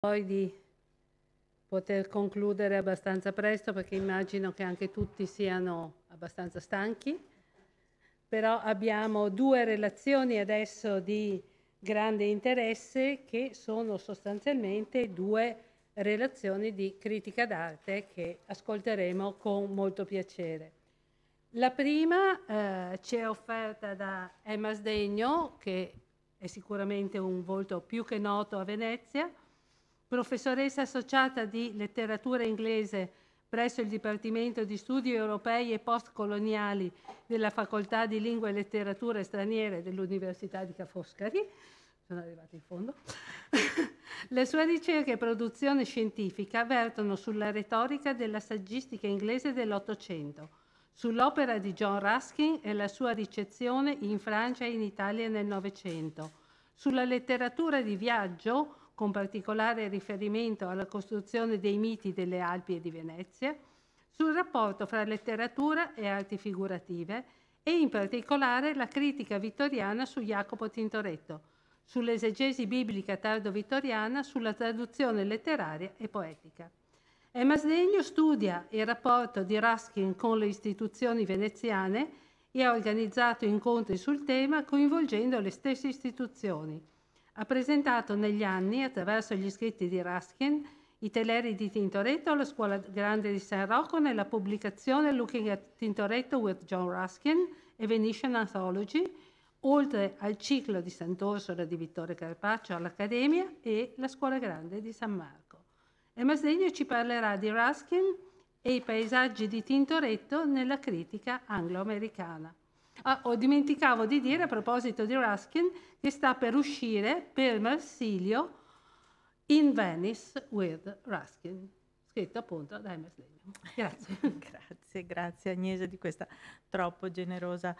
poi di poter concludere abbastanza presto perché immagino che anche tutti siano abbastanza stanchi, però abbiamo due relazioni adesso di grande interesse che sono sostanzialmente due relazioni di critica d'arte che ascolteremo con molto piacere. La prima eh, ci è offerta da Emma Sdegno, che è sicuramente un volto più che noto a Venezia, professoressa associata di letteratura inglese presso il Dipartimento di Studi Europei e Postcoloniali della Facoltà di Lingua e Letterature Straniere dell'Università di Ca' Foscari. Sono arrivata in fondo. Le sue ricerche e produzione scientifica vertono sulla retorica della saggistica inglese dell'Ottocento, sull'opera di John Ruskin e la sua ricezione in Francia e in Italia nel Novecento, sulla letteratura di viaggio con particolare riferimento alla costruzione dei miti delle Alpi e di Venezia, sul rapporto fra letteratura e arti figurative e in particolare la critica vittoriana su Jacopo Tintoretto, sull'esegesi biblica tardo-vittoriana, sulla traduzione letteraria e poetica. Emma Sdegno studia il rapporto di Ruskin con le istituzioni veneziane e ha organizzato incontri sul tema coinvolgendo le stesse istituzioni, ha presentato negli anni, attraverso gli scritti di Ruskin, i teleri di Tintoretto alla Scuola Grande di San Rocco nella pubblicazione Looking at Tintoretto with John Ruskin e Venetian Anthology, oltre al ciclo di Sant'Orsola di Vittorio Carpaccio all'Accademia e la Scuola Grande di San Marco. E Masdegno ci parlerà di Ruskin e i paesaggi di Tintoretto nella critica anglo-americana. Ah, oh, dimenticavo di dire a proposito di Ruskin che sta per uscire per Marsilio In Venice with Ruskin, scritto appunto da Emma Slemio. Grazie. grazie, grazie Agnese di questa troppo generosa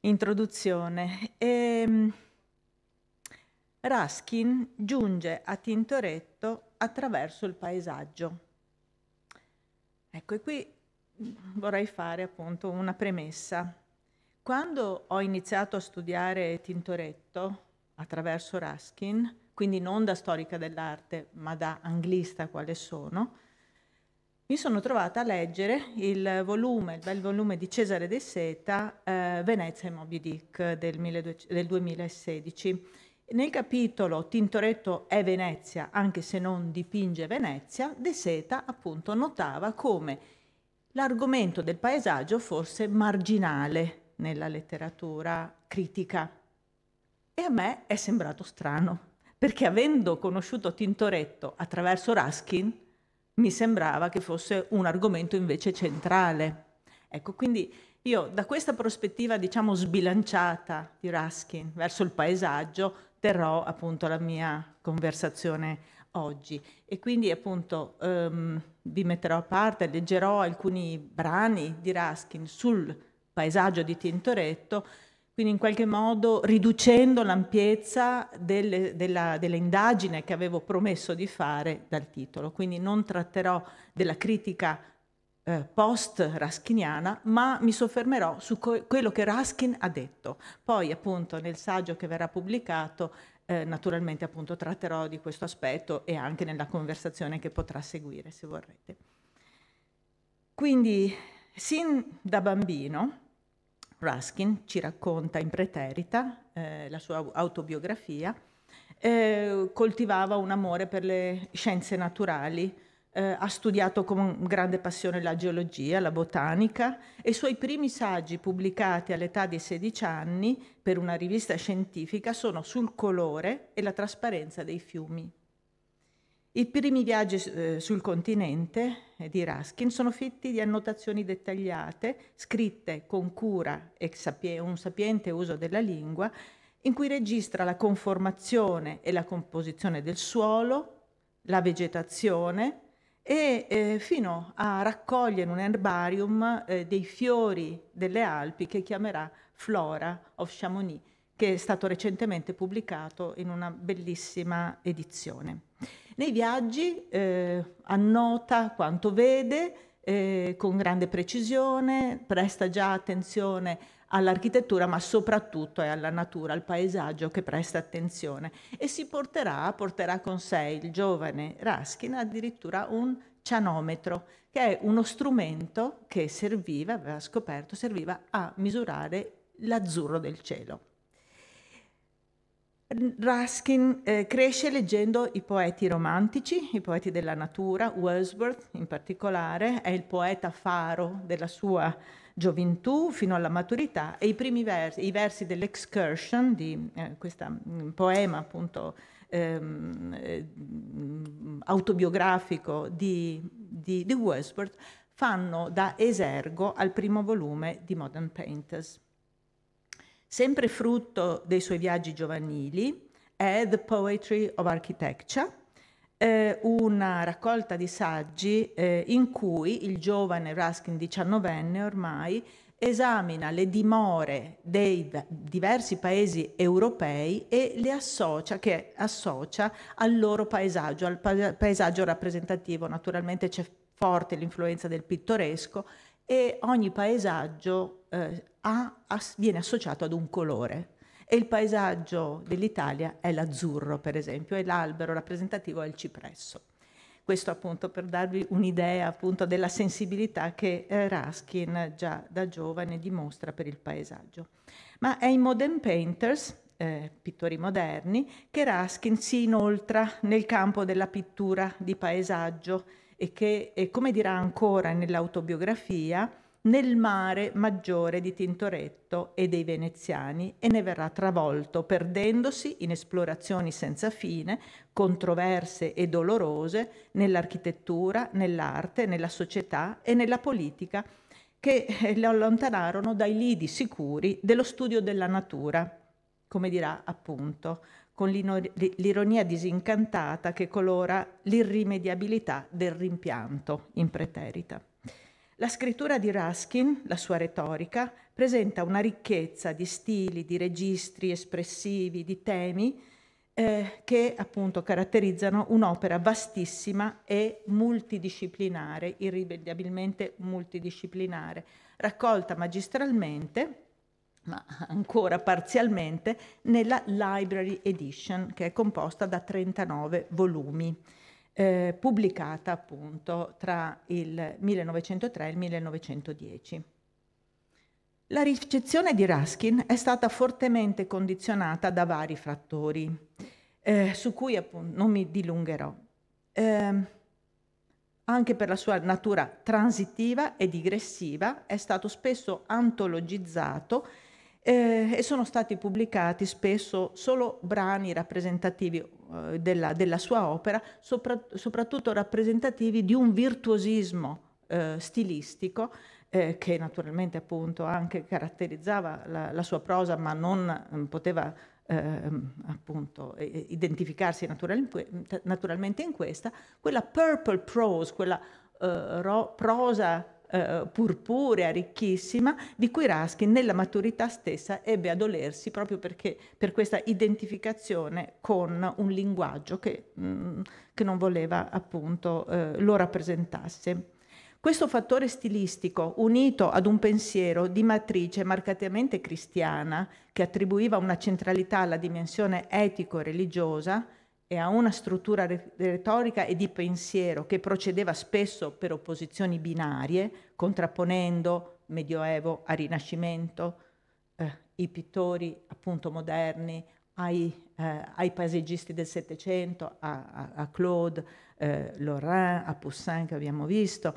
introduzione. Ehm, Ruskin giunge a Tintoretto attraverso il paesaggio. Ecco, e qui vorrei fare appunto una premessa. Quando ho iniziato a studiare Tintoretto attraverso Ruskin, quindi non da storica dell'arte, ma da anglista quale sono, mi sono trovata a leggere il volume, il bel volume di Cesare De Seta, eh, Venezia e Moby Dick del, 12, del 2016. Nel capitolo Tintoretto è Venezia, anche se non dipinge Venezia, De Seta appunto notava come l'argomento del paesaggio fosse marginale nella letteratura critica. E a me è sembrato strano, perché avendo conosciuto Tintoretto attraverso Ruskin, mi sembrava che fosse un argomento invece centrale. Ecco, quindi io da questa prospettiva, diciamo, sbilanciata di Ruskin verso il paesaggio, terrò appunto la mia conversazione oggi. E quindi appunto um, vi metterò a parte, leggerò alcuni brani di Ruskin sul paesaggio di Tintoretto, quindi in qualche modo riducendo l'ampiezza dell'indagine che avevo promesso di fare dal titolo. Quindi non tratterò della critica eh, post-raschiniana, ma mi soffermerò su quello che Raskin ha detto. Poi appunto nel saggio che verrà pubblicato eh, naturalmente appunto tratterò di questo aspetto e anche nella conversazione che potrà seguire se vorrete. Quindi sin da bambino Ruskin ci racconta in preterita eh, la sua autobiografia, eh, coltivava un amore per le scienze naturali, eh, ha studiato con grande passione la geologia, la botanica e i suoi primi saggi pubblicati all'età di 16 anni per una rivista scientifica sono sul colore e la trasparenza dei fiumi. I primi viaggi eh, sul continente eh, di Ruskin sono fitti di annotazioni dettagliate, scritte con cura e sapie un sapiente uso della lingua, in cui registra la conformazione e la composizione del suolo, la vegetazione e eh, fino a raccogliere in un erbarium eh, dei fiori delle Alpi che chiamerà Flora of Chamonix, che è stato recentemente pubblicato in una bellissima edizione. Nei viaggi eh, annota quanto vede eh, con grande precisione, presta già attenzione all'architettura ma soprattutto è alla natura, al paesaggio che presta attenzione e si porterà, porterà con sé il giovane Raskin addirittura un cianometro che è uno strumento che serviva, aveva scoperto, serviva a misurare l'azzurro del cielo. Ruskin eh, cresce leggendo i poeti romantici, i poeti della natura, Wordsworth in particolare, è il poeta faro della sua gioventù fino alla maturità e i primi versi, i versi dell'Excursion, di eh, questo mm, poema appunto ehm, eh, autobiografico di, di, di Wordsworth, fanno da esergo al primo volume di Modern Painters. Sempre frutto dei suoi viaggi giovanili è The Poetry of Architecture, eh, una raccolta di saggi eh, in cui il giovane Ruskin, diciannovenne ormai, esamina le dimore dei diversi paesi europei e le associa, che associa al loro paesaggio, al paesaggio rappresentativo. Naturalmente c'è forte l'influenza del pittoresco, e ogni paesaggio eh, ha, as, viene associato ad un colore. E il paesaggio dell'Italia è l'azzurro, per esempio, e l'albero rappresentativo è il cipresso. Questo appunto per darvi un'idea appunto della sensibilità che eh, Ruskin già da giovane dimostra per il paesaggio. Ma è in Modern Painters, eh, pittori moderni, che Ruskin si inoltra nel campo della pittura di paesaggio e che, e come dirà ancora nell'autobiografia, nel mare maggiore di Tintoretto e dei veneziani e ne verrà travolto, perdendosi in esplorazioni senza fine, controverse e dolorose nell'architettura, nell'arte, nella società e nella politica, che eh, lo allontanarono dai lidi sicuri dello studio della natura, come dirà appunto con l'ironia disincantata che colora l'irrimediabilità del rimpianto in preterita. La scrittura di Ruskin, la sua retorica, presenta una ricchezza di stili, di registri espressivi, di temi eh, che appunto caratterizzano un'opera vastissima e multidisciplinare, irrimediabilmente multidisciplinare, raccolta magistralmente ma ancora parzialmente, nella Library Edition, che è composta da 39 volumi, eh, pubblicata appunto tra il 1903 e il 1910. La ricezione di Ruskin è stata fortemente condizionata da vari fattori, eh, su cui appunto non mi dilungherò. Eh, anche per la sua natura transitiva e digressiva, è stato spesso antologizzato eh, e sono stati pubblicati spesso solo brani rappresentativi eh, della, della, sua opera, sopra, soprattutto rappresentativi di un virtuosismo eh, stilistico eh, che naturalmente appunto anche caratterizzava la, la sua prosa ma non mh, mm, poteva ehm, appunto identificarsi natural, naturalmente in questa, quella purple prose, quella eh, prosa eh, purpurea, ricchissima, di cui Raskin nella maturità stessa ebbe a dolersi proprio perché, per questa identificazione con un linguaggio che, mh, mm, che non voleva appunto eh, lo rappresentasse. Questo fattore stilistico, unito ad un pensiero di matrice marcatamente cristiana, che attribuiva una centralità alla dimensione etico-religiosa, e a una struttura retorica e di pensiero che procedeva spesso per opposizioni binarie, contrapponendo Medioevo a Rinascimento, eh, i pittori appunto moderni ai, eh, ai paesaggisti del Settecento, a, a, Claude, eh, Laurent, a Poussin che abbiamo visto,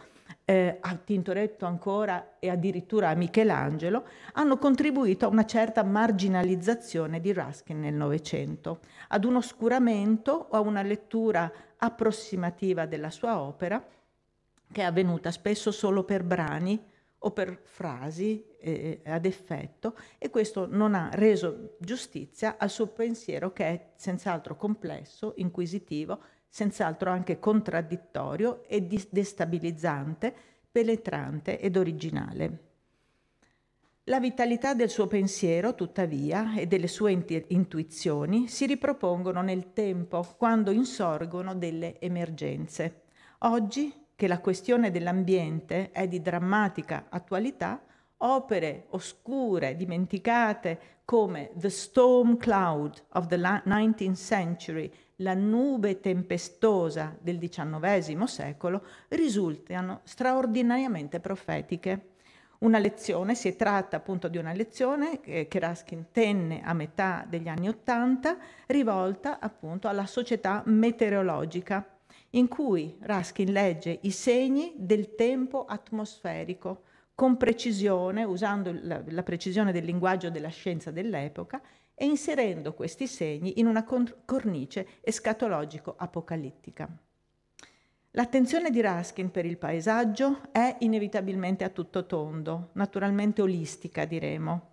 eh, a Tintoretto ancora e addirittura a Michelangelo, hanno contribuito a una certa marginalizzazione di Ruskin nel Novecento, ad un oscuramento o a una lettura approssimativa della sua opera, che è avvenuta spesso solo per brani o per frasi eh, eh ad effetto e questo non ha reso giustizia al suo pensiero che è senz'altro complesso, inquisitivo, senz'altro anche contraddittorio e destabilizzante, penetrante ed originale. La vitalità del suo pensiero, tuttavia, e delle sue intuizioni si ripropongono nel tempo quando insorgono delle emergenze. Oggi, che la questione dell'ambiente è di drammatica attualità, opere oscure, dimenticate, come The Storm Cloud of the 19th Century, la nube tempestosa del XIX secolo, risultano straordinariamente profetiche. Una lezione, si tratta appunto di una lezione che Ruskin tenne a metà degli anni Ottanta, rivolta appunto alla società meteorologica, in cui Ruskin legge i segni del tempo atmosferico, con precisione, usando la, la precisione del linguaggio della scienza dell'epoca e inserendo questi segni in una cornice escatologico-apocalittica. L'attenzione di Ruskin per il paesaggio è inevitabilmente a tutto tondo, naturalmente olistica diremo.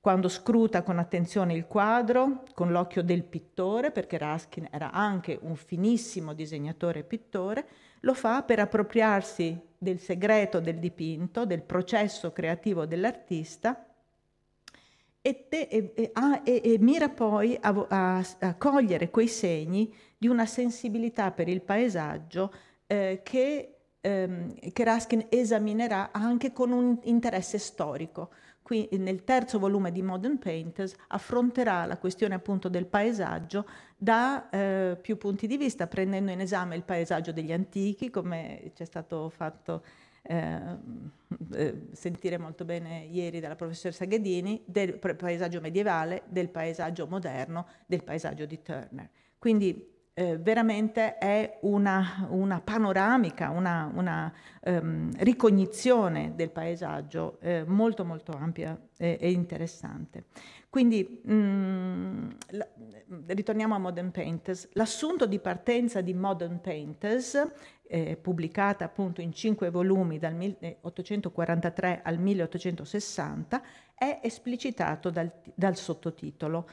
Quando scruta con attenzione il quadro, con l'occhio del pittore, perché Ruskin era anche un finissimo disegnatore e pittore, lo fa per appropriarsi del segreto del dipinto, del processo creativo dell'artista e, e, e, e, mira poi a, a, a, cogliere quei segni di una sensibilità per il paesaggio eh, che, ehm, che Raskin esaminerà anche con un interesse storico. Qui nel terzo volume di Modern Painters affronterà la questione appunto del paesaggio da eh, più punti di vista, prendendo in esame il paesaggio degli antichi, come ci è stato fatto ehm, eh, sentire molto bene ieri dalla professoressa Ghedini, del paesaggio medievale, del paesaggio moderno, del paesaggio di Turner. Quindi eh, veramente è una, una panoramica, una, una ehm, ricognizione del paesaggio eh, molto molto ampia e, e interessante. Quindi mh, mm, la, mm, ritorniamo a Modern Painters. L'assunto di partenza di Modern Painters, eh, pubblicata appunto in cinque volumi dal 1843 eh, al 1860, è esplicitato dal, dal sottotitolo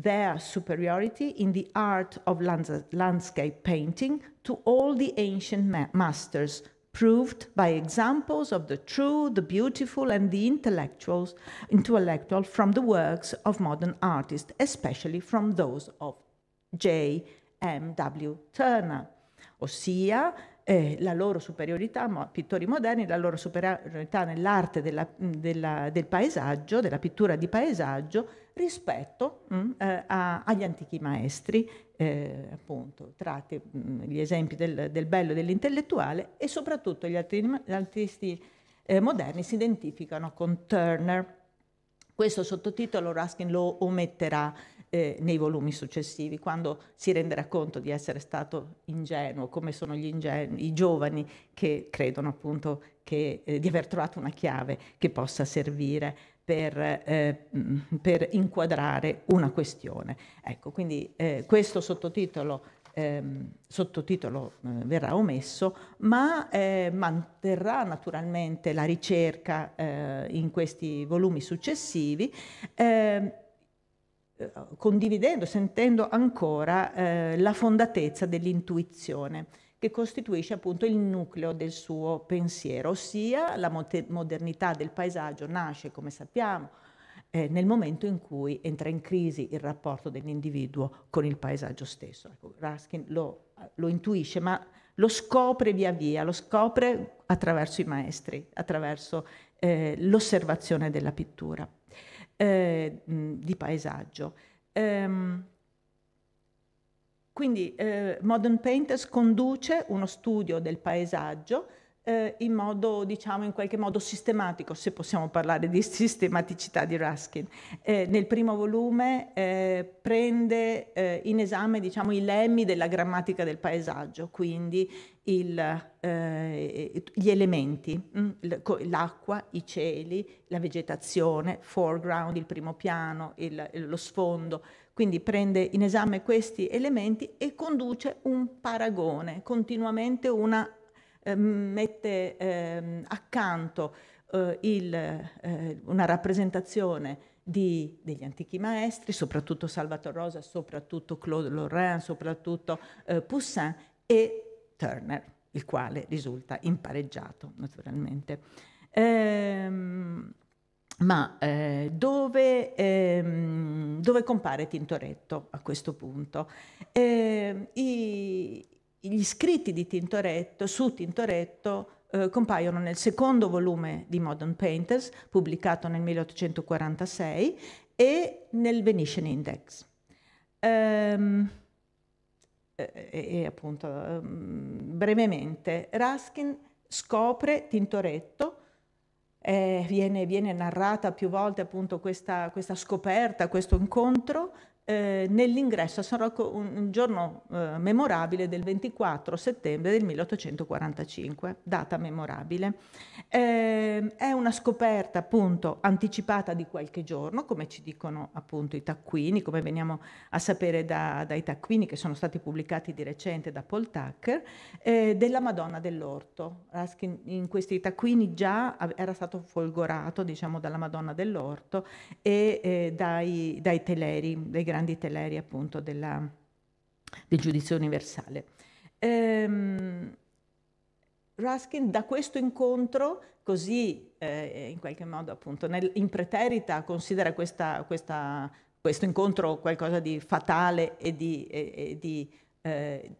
their superiority in the art of lands landscape painting to all the ancient ma masters, proved by examples of the true, the beautiful, and the intellectuals, intellectual from the works of modern artists, especially from those of J. M. W. Turner, ossia eh, la loro superiorità, mo, pittori moderni, la loro superiorità nell'arte del paesaggio, della pittura di paesaggio, rispetto mh, mm. eh, a, agli antichi maestri, eh, appunto, tratti mh, mm, gli esempi del, del bello e dell'intellettuale e soprattutto gli, altri, gli artisti eh, moderni si identificano con Turner. Questo sottotitolo Ruskin lo ometterà eh, nei volumi successivi, quando si renderà conto di essere stato ingenuo, come sono ingenui, i giovani che credono appunto che, eh, di aver trovato una chiave che possa servire per, eh, per inquadrare una questione. Ecco, quindi eh, questo sottotitolo, ehm, sottotitolo eh, verrà omesso, ma eh, manterrà naturalmente la ricerca eh, in questi volumi successivi ehm, condividendo, sentendo ancora eh, la fondatezza dell'intuizione che costituisce appunto il nucleo del suo pensiero, ossia la modernità del paesaggio nasce, come sappiamo, eh, nel momento in cui entra in crisi il rapporto dell'individuo con il paesaggio stesso. Ecco, Ruskin lo, lo intuisce, ma lo scopre via via, lo scopre attraverso i maestri, attraverso eh, l'osservazione della pittura eh, di paesaggio. Ehm, quindi eh, Modern Painters conduce uno studio del paesaggio eh, in modo, diciamo, in qualche modo sistematico, se possiamo parlare di sistematicità di Ruskin. Eh, nel primo volume eh, prende eh, in esame, diciamo, i lemmi della grammatica del paesaggio, quindi il, eh, gli elementi, mm, l'acqua, i cieli, la vegetazione, foreground, il primo piano, il, lo sfondo, quindi prende in esame questi elementi e conduce un paragone, continuamente una, eh, mette eh, accanto eh, il, eh, una rappresentazione di, degli antichi maestri, soprattutto Salvatore Rosa, soprattutto Claude Lorrain, soprattutto eh, Poussin e Turner, il quale risulta impareggiato naturalmente. Eh, ma eh, dove, ehm, dove, compare Tintoretto a questo punto? Eh, i, gli scritti di Tintoretto, su Tintoretto eh, compaiono nel secondo volume di Modern Painters, pubblicato nel 1846, e nel Venetian Index. Um, e, e, appunto, um, brevemente, Ruskin scopre Tintoretto eh, viene, viene, narrata più volte appunto questa, questa scoperta, questo incontro eh, nell'ingresso a San Rocco un, un giorno eh, memorabile del 24 settembre del 1845, data memorabile. Eh, è una scoperta appunto anticipata di qualche giorno, come ci dicono appunto i taccuini, come veniamo a sapere da, dai taccuini che sono stati pubblicati di recente da Paul Tucker, eh, della Madonna dell'Orto. Ruskin in questi taccuini già era stato folgorato diciamo dalla Madonna dell'Orto e eh, dai, dai teleri, dai grandi grandi teleri appunto della, del giudizio universale. Ehm, Ruskin da questo incontro, così eh, in qualche modo appunto nel, in preterita considera questa, questa, questo incontro qualcosa di fatale e di, e, e di eh,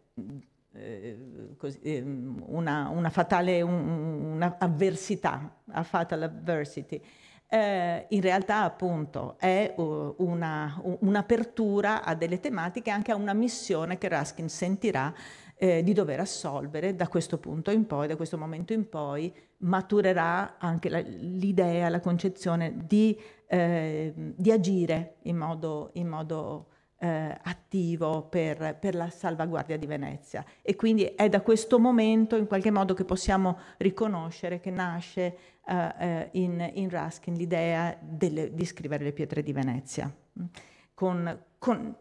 eh Così, ehm, una, una, fatale un, una avversità, a fatal adversity eh, in realtà appunto è uh, una, un'apertura a delle tematiche, anche a una missione che Ruskin sentirà eh, di dover assolvere da questo punto in poi, da questo momento in poi, maturerà anche la, l'idea, la concezione di, eh, di agire in modo, in modo eh, attivo per, per, la salvaguardia di Venezia. E quindi è da questo momento in qualche modo che possiamo riconoscere che nasce eh, eh in, in, Ruskin l'idea di scrivere le pietre di Venezia, mm, con, con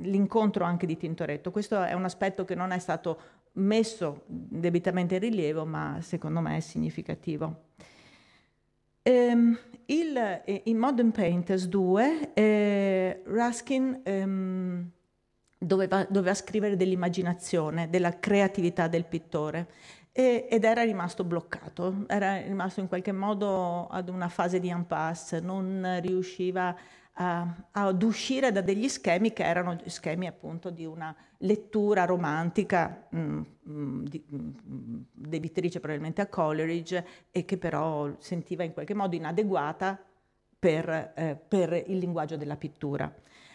l'incontro anche di Tintoretto. Questo è un aspetto che non è stato messo debitamente in rilievo, ma secondo me è significativo. Um, il, eh, in Modern Painters 2 eh, Ruskin um, ehm, doveva, doveva, scrivere dell'immaginazione, della creatività del pittore e, ed era rimasto bloccato, era rimasto in qualche modo ad una fase di impasse, non riusciva a a, ehm, ad uscire da degli schemi che erano schemi appunto di una lettura romantica mh, mm, mh, mm, di, mh, mm, debitrice probabilmente a Coleridge e che però sentiva in qualche modo inadeguata per, eh, per il linguaggio della pittura.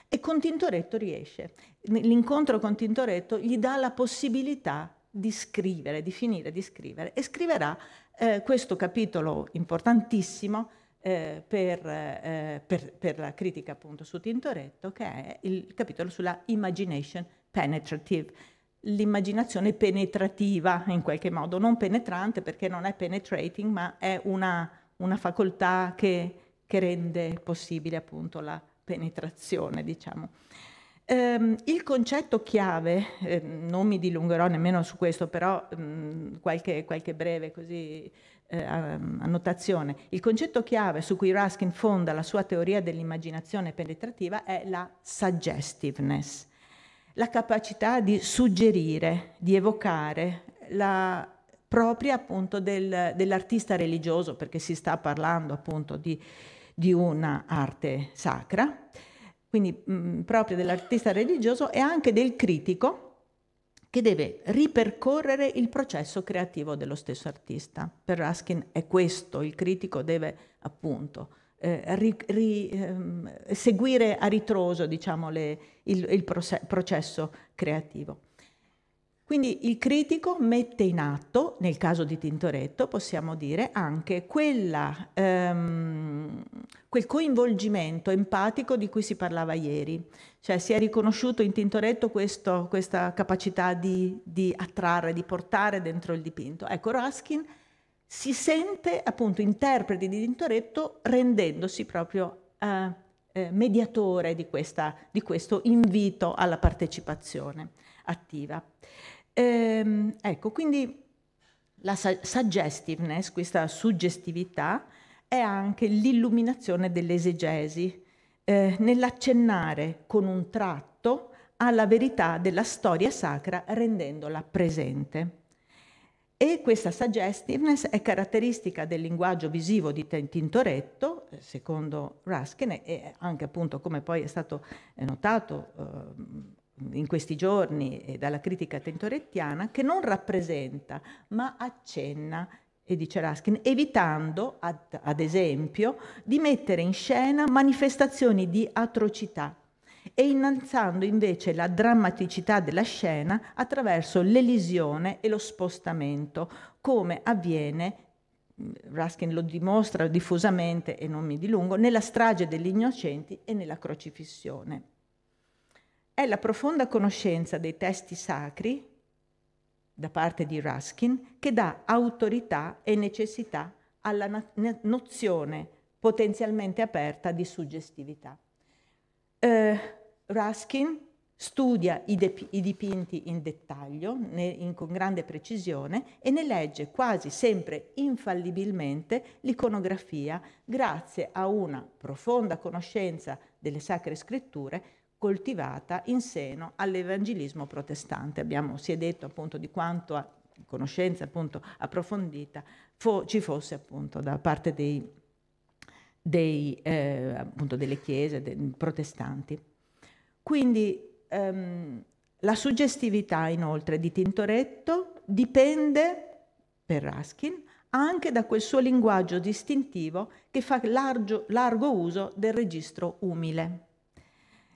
E con Tintoretto riesce. L'incontro con Tintoretto gli dà la possibilità di scrivere, di finire di scrivere e scriverà eh, questo capitolo importantissimo eh, per, eh, per, per, la critica appunto su Tintoretto, che è il capitolo sulla imagination penetrative, l'immaginazione penetrativa in qualche modo, non penetrante perché non è penetrating, ma è una, una facoltà che, che, rende possibile appunto la penetrazione, diciamo. Um, il concetto chiave, eh, non mi dilungherò nemmeno su questo, però um, qualche, qualche, breve così, eh, mm, annotazione. Il concetto chiave su cui Ruskin fonda la sua teoria dell'immaginazione penetrativa è la suggestiveness, la capacità di suggerire, di evocare la propria appunto del, dell'artista religioso, perché si sta parlando appunto di, di una arte sacra, quindi mh, mm, proprio dell'artista religioso e anche del critico che deve ripercorrere il processo creativo dello stesso artista. Per Ruskin è questo, il critico deve appunto eh, ri, ri, ehm, seguire a ritroso diciamo, le, il, il processo creativo. Quindi il critico mette in atto, nel caso di Tintoretto, possiamo dire anche quella, ehm, quel coinvolgimento empatico di cui si parlava ieri. Cioè si è riconosciuto in Tintoretto questo, questa capacità di, di, attrarre, di portare dentro il dipinto. Ecco, Ruskin si sente appunto interprete di Tintoretto rendendosi proprio eh, eh, mediatore di, questa, di questo invito alla partecipazione attiva. Ehm, ecco, quindi la suggestiveness, questa suggestività, è anche l'illuminazione dell'esegesi, eh, nell'accennare con un tratto alla verità della storia sacra rendendola presente. E questa suggestiveness è caratteristica del linguaggio visivo di Tintoretto, eh, secondo Ruskin, e anche appunto come poi è stato eh, notato eh, in questi giorni eh, dalla critica tintorettiana che non rappresenta ma accenna e dice Ruskin, evitando, ad, ad, esempio, di mettere in scena manifestazioni di atrocità e innalzando invece la drammaticità della scena attraverso l'elisione e lo spostamento, come avviene, mm, Ruskin lo dimostra diffusamente e non mi dilungo, nella strage degli innocenti e nella crocifissione è la profonda conoscenza dei testi sacri da parte di Ruskin che dà autorità e necessità alla nozione potenzialmente aperta di suggestività. Eh, Ruskin studia i, i, dipinti in dettaglio, ne, in, con grande precisione, e ne legge quasi sempre infallibilmente l'iconografia grazie a una profonda conoscenza delle sacre scritture coltivata in seno all'evangelismo protestante. Abbiamo, si è detto appunto di quanto a, conoscenza appunto approfondita fo, ci fosse appunto da parte dei, dei, eh, appunto delle chiese dei protestanti. Quindi ehm, la suggestività inoltre di Tintoretto dipende, per Ruskin, anche da quel suo linguaggio distintivo che fa largo, largo uso del registro umile.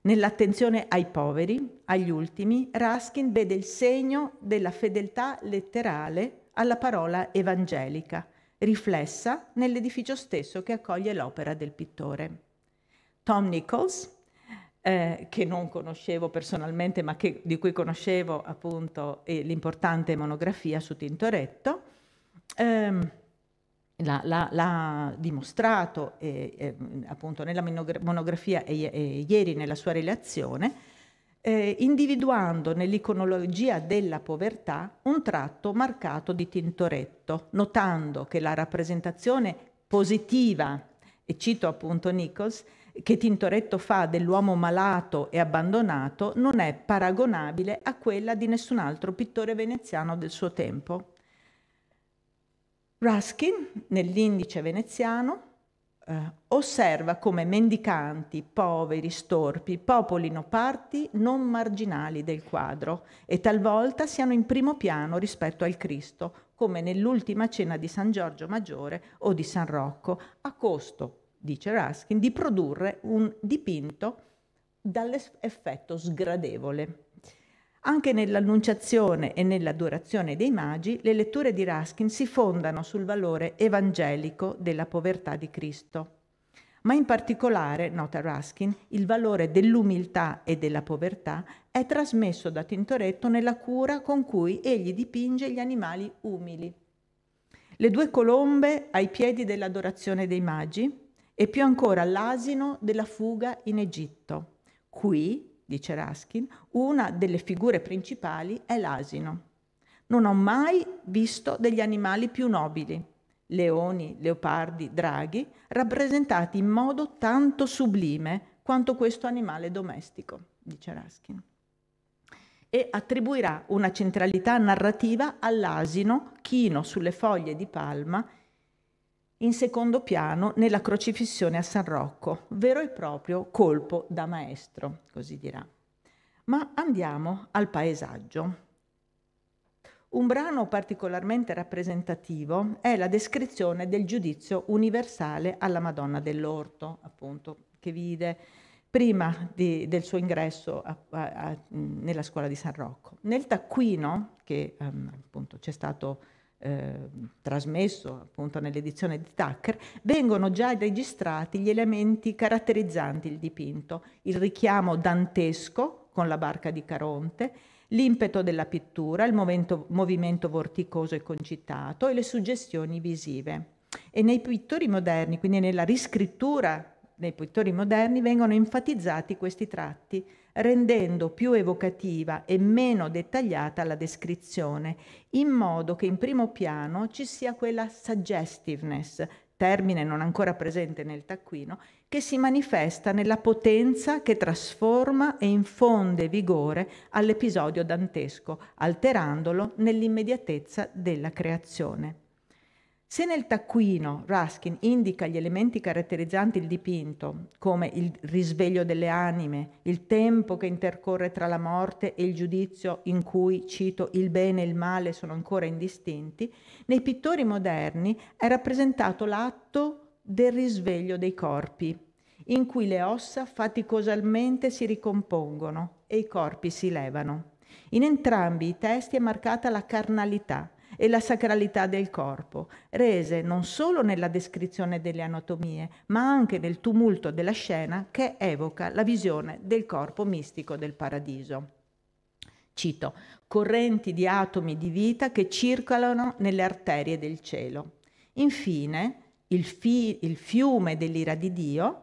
Nell'attenzione ai poveri, agli ultimi, Ruskin vede il segno della fedeltà letterale alla parola evangelica, riflessa nell'edificio stesso che accoglie l'opera del pittore. Tom Nichols, eh, che non conoscevo personalmente, ma che, di cui conoscevo appunto eh, l'importante monografia su Tintoretto, ehm, l'ha dimostrato eh, eh, appunto nella monografia e, e, ieri nella sua relazione, eh, individuando nell'iconologia della povertà un tratto marcato di Tintoretto, notando che la rappresentazione positiva, e cito appunto Nichols, che Tintoretto fa dell'uomo malato e abbandonato non è paragonabile a quella di nessun altro pittore veneziano del suo tempo. Ruskin, nell'indice veneziano, eh, osserva come mendicanti, poveri, storpi, popolino parti non marginali del quadro e talvolta siano in primo piano rispetto al Cristo, come nell'ultima cena di San Giorgio Maggiore o di San Rocco, a costo, dice Ruskin, di produrre un dipinto dall'effetto sgradevole. Anche nell'annunciazione e nell'adorazione dei magi, le letture di Ruskin si fondano sul valore evangelico della povertà di Cristo. Ma in particolare, nota Ruskin, il valore dell'umiltà e della povertà è trasmesso da Tintoretto nella cura con cui egli dipinge gli animali umili. Le due colombe ai piedi dell'adorazione dei magi e più ancora l'asino della fuga in Egitto. Qui dice Ruskin, una delle figure principali è l'asino. Non ho mai visto degli animali più nobili, leoni, leopardi, draghi, rappresentati in modo tanto sublime quanto questo animale domestico, dice Ruskin. E attribuirà una centralità narrativa all'asino chino sulle foglie di palma in secondo piano nella crocifissione a San Rocco, vero e proprio colpo da maestro, così dirà. Ma andiamo al paesaggio. Un brano particolarmente rappresentativo è la descrizione del giudizio universale alla Madonna dell'Orto, appunto, che vide prima di, del suo ingresso a, a, a, nella scuola di San Rocco. Nel taccuino, che um, appunto c'è stato Ehm, trasmesso appunto nell'edizione di Tucker, vengono già registrati gli elementi caratterizzanti il dipinto, il richiamo dantesco con la barca di Caronte, l'impeto della pittura, il movimento, movimento vorticoso e concitato e le suggestioni visive. E nei pittori moderni, quindi nella riscrittura dei pittori moderni, vengono enfatizzati questi tratti rendendo più evocativa e meno dettagliata la descrizione, in modo che in primo piano ci sia quella suggestiveness, termine non ancora presente nel taccuino, che si manifesta nella potenza che trasforma e infonde vigore all'episodio dantesco, alterandolo nell'immediatezza della creazione. Se nel taccuino Ruskin indica gli elementi caratterizzanti il dipinto, come il risveglio delle anime, il tempo che intercorre tra la morte e il giudizio in cui, cito, il bene e il male sono ancora indistinti, nei pittori moderni è rappresentato l'atto del risveglio dei corpi, in cui le ossa faticosamente si ricompongono e i corpi si levano. In entrambi i testi è marcata la carnalità, e la sacralità del corpo, rese non solo nella descrizione delle anatomie, ma anche nel tumulto della scena che evoca la visione del corpo mistico del paradiso cito, correnti di atomi di vita che circolano nelle arterie del cielo. Infine, il, fi il fiume dell'ira di Dio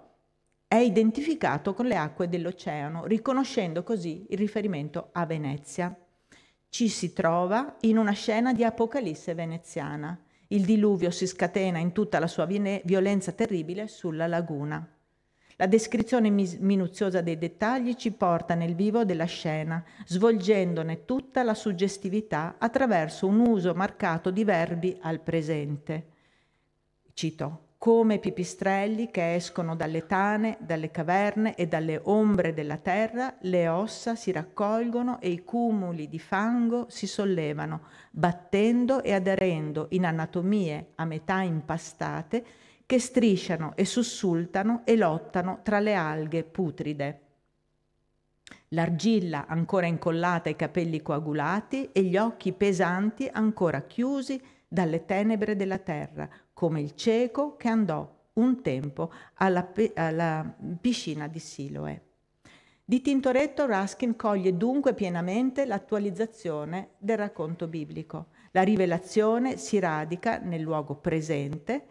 è identificato con le acque dell'oceano, riconoscendo così il riferimento a Venezia. Ci si trova in una scena di apocalisse veneziana. Il diluvio si scatena in tutta la sua violenza terribile sulla laguna. La descrizione minuziosa dei dettagli ci porta nel vivo della scena, svolgendone tutta la suggestività attraverso un uso marcato di verbi al presente. Cito come pipistrelli che escono dalle tane, dalle caverne e dalle ombre della terra, le ossa si raccolgono e i cumuli di fango si sollevano, battendo e aderendo in anatomie a metà impastate che strisciano e sussultano e lottano tra le alghe putride. L'argilla ancora incollata ai capelli coagulati e gli occhi pesanti ancora chiusi dalle tenebre della terra, come il cieco che andò un tempo alla, alla piscina di Siloe. Di Tintoretto Ruskin coglie dunque pienamente l'attualizzazione del racconto biblico. La rivelazione si radica nel luogo presente,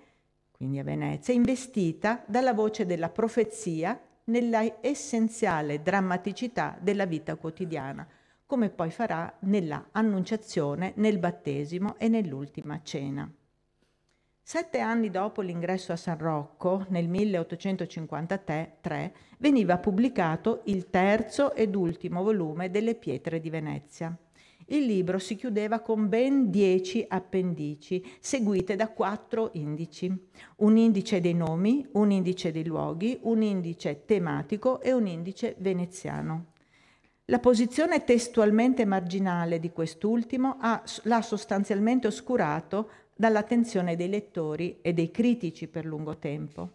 quindi a Venezia, investita dalla voce della profezia nella essenziale drammaticità della vita quotidiana, come poi farà nella Annunciazione, nel Battesimo e nell'Ultima Cena. Sette anni dopo l'ingresso a San Rocco, nel 1853, veniva pubblicato il terzo ed ultimo volume delle Pietre di Venezia. Il libro si chiudeva con ben dieci appendici, seguite da quattro indici. Un indice dei nomi, un indice dei luoghi, un indice tematico e un indice veneziano. La posizione testualmente marginale di quest'ultimo l'ha sostanzialmente oscurato dall'attenzione dei lettori e dei critici per lungo tempo.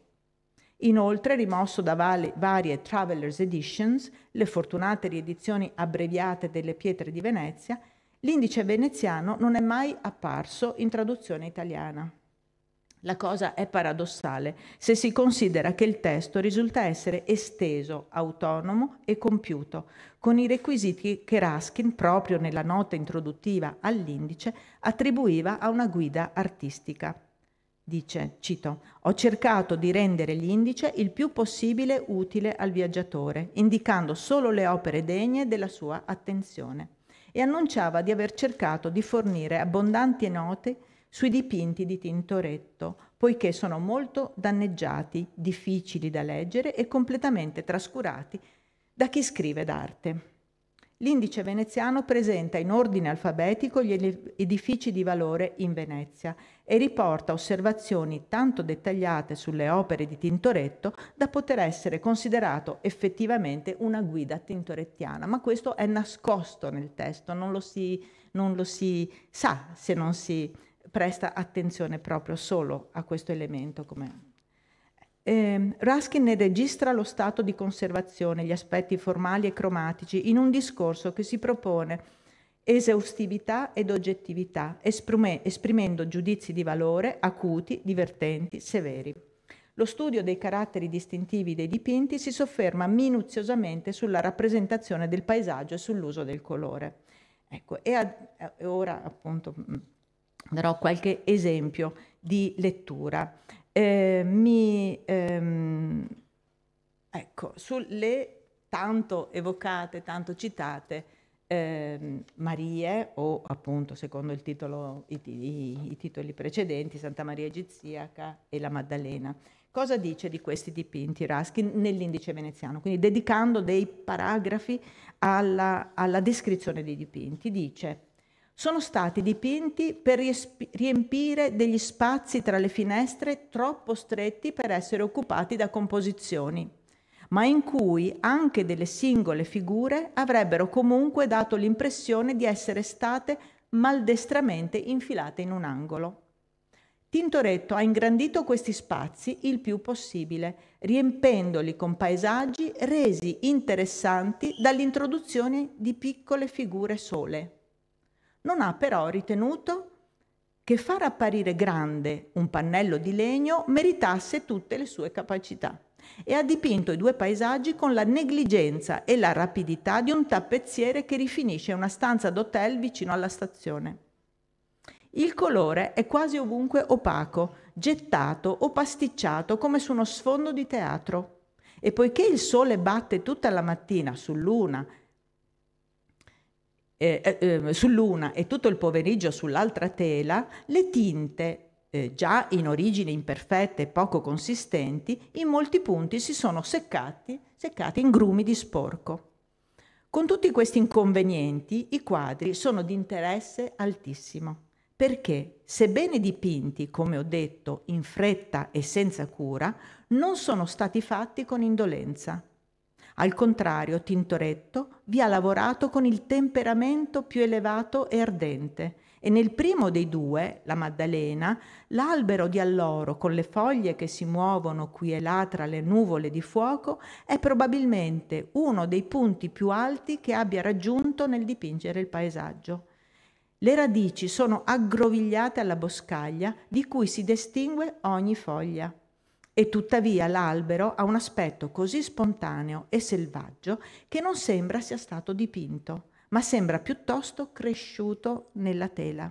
Inoltre, rimosso da varie Traveler's Editions, le fortunate riedizioni abbreviate delle pietre di Venezia, l'indice veneziano non è mai apparso in traduzione italiana. La cosa è paradossale se si considera che il testo risulta essere esteso, autonomo e compiuto, con i requisiti che Ruskin, proprio nella nota introduttiva all'indice, attribuiva a una guida artistica. Dice, cito, ho cercato di rendere l'indice il più possibile utile al viaggiatore, indicando solo le opere degne della sua attenzione, e annunciava di aver cercato di fornire abbondanti note sui dipinti di Tintoretto, poiché sono molto danneggiati, difficili da leggere e completamente trascurati da chi scrive d'arte. L'indice veneziano presenta in ordine alfabetico gli edifici di valore in Venezia e riporta osservazioni tanto dettagliate sulle opere di Tintoretto da poter essere considerato effettivamente una guida tintorettiana, ma questo è nascosto nel testo, non lo si, non lo si sa se non si presta attenzione proprio solo a questo elemento. Eh, Ruskin ne registra lo stato di conservazione, gli aspetti formali e cromatici, in un discorso che si propone esaustività ed oggettività, esprime, esprimendo giudizi di valore acuti, divertenti, severi. Lo studio dei caratteri distintivi dei dipinti si sofferma minuziosamente sulla rappresentazione del paesaggio e sull'uso del colore. Ecco, e, ad, e ora appunto mm, darò qualche esempio di lettura. Eh, mi, ehm, ecco, sulle tanto evocate, tanto citate eh, Marie, o appunto secondo titolo, i, i, i, titoli precedenti, Santa Maria Egiziaca e la Maddalena. Cosa dice di questi dipinti Raskin nell'indice veneziano? Quindi dedicando dei paragrafi alla, alla descrizione dei dipinti, dice sono stati dipinti per riempire degli spazi tra le finestre troppo stretti per essere occupati da composizioni, ma in cui anche delle singole figure avrebbero comunque dato l'impressione di essere state maldestramente infilate in un angolo. Tintoretto ha ingrandito questi spazi il più possibile, riempendoli con paesaggi resi interessanti dall'introduzione di piccole figure sole non ha però ritenuto che far apparire grande un pannello di legno meritasse tutte le sue capacità e ha dipinto i due paesaggi con la negligenza e la rapidità di un tappezziere che rifinisce una stanza d'hotel vicino alla stazione. Il colore è quasi ovunque opaco, gettato o pasticciato come su uno sfondo di teatro. E poiché il sole batte tutta la mattina sull'una eh, eh, ehm, sull'una e tutto il pomeriggio sull'altra tela, le tinte, eh, già in origine imperfette e poco consistenti, in molti punti si sono seccati, seccati in grumi di sporco. Con tutti questi inconvenienti, i quadri sono di interesse altissimo perché, sebbene dipinti, come ho detto, in fretta e senza cura, non sono stati fatti con indolenza. Al contrario, Tintoretto vi ha lavorato con il temperamento più elevato e ardente e nel primo dei due, la Maddalena, l'albero di alloro con le foglie che si muovono qui e là tra le nuvole di fuoco è probabilmente uno dei punti più alti che abbia raggiunto nel dipingere il paesaggio. Le radici sono aggrovigliate alla boscaglia di cui si distingue ogni foglia e tuttavia l'albero ha un aspetto così spontaneo e selvaggio che non sembra sia stato dipinto, ma sembra piuttosto cresciuto nella tela.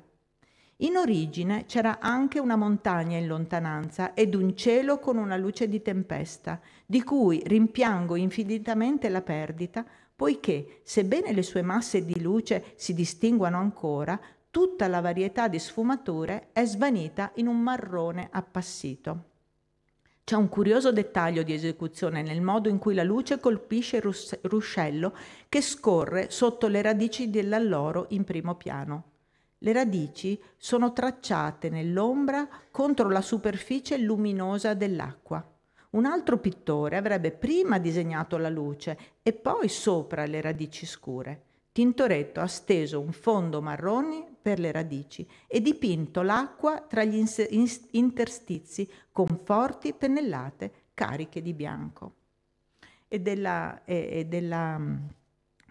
In origine c'era anche una montagna in lontananza ed un cielo con una luce di tempesta, di cui rimpiango infinitamente la perdita, poiché, sebbene le sue masse di luce si distinguano ancora, tutta la varietà di sfumature è svanita in un marrone appassito. C'è un curioso dettaglio di esecuzione nel modo in cui la luce colpisce il ruscello che scorre sotto le radici dell'alloro in primo piano. Le radici sono tracciate nell'ombra contro la superficie luminosa dell'acqua. Un altro pittore avrebbe prima disegnato la luce e poi sopra le radici scure. Tintoretto ha steso un fondo marrone, per le radici e dipinto l'acqua tra gli interstizi con forti pennellate cariche di bianco. E della, e, e della mm,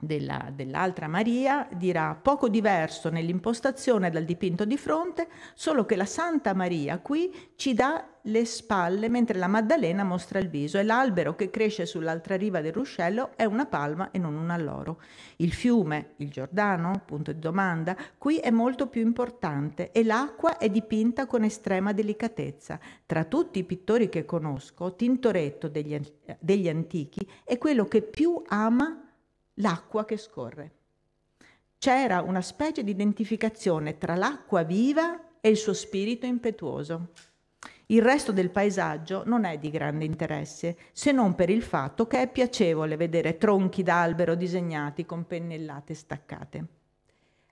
della, dell'altra Maria dirà poco diverso nell'impostazione dal dipinto di fronte, solo che la Santa Maria qui ci dà le spalle mentre la Maddalena mostra il viso e l'albero che cresce sull'altra riva del ruscello è una palma e non un alloro. Il fiume, il Giordano, punto di domanda, qui è molto più importante e l'acqua è dipinta con estrema delicatezza. Tra tutti i pittori che conosco, Tintoretto degli, degli antichi è quello che più ama l'acqua che scorre. C'era una specie di identificazione tra l'acqua viva e il suo spirito impetuoso. Il resto del paesaggio non è di grande interesse, se non per il fatto che è piacevole vedere tronchi d'albero disegnati con pennellate staccate.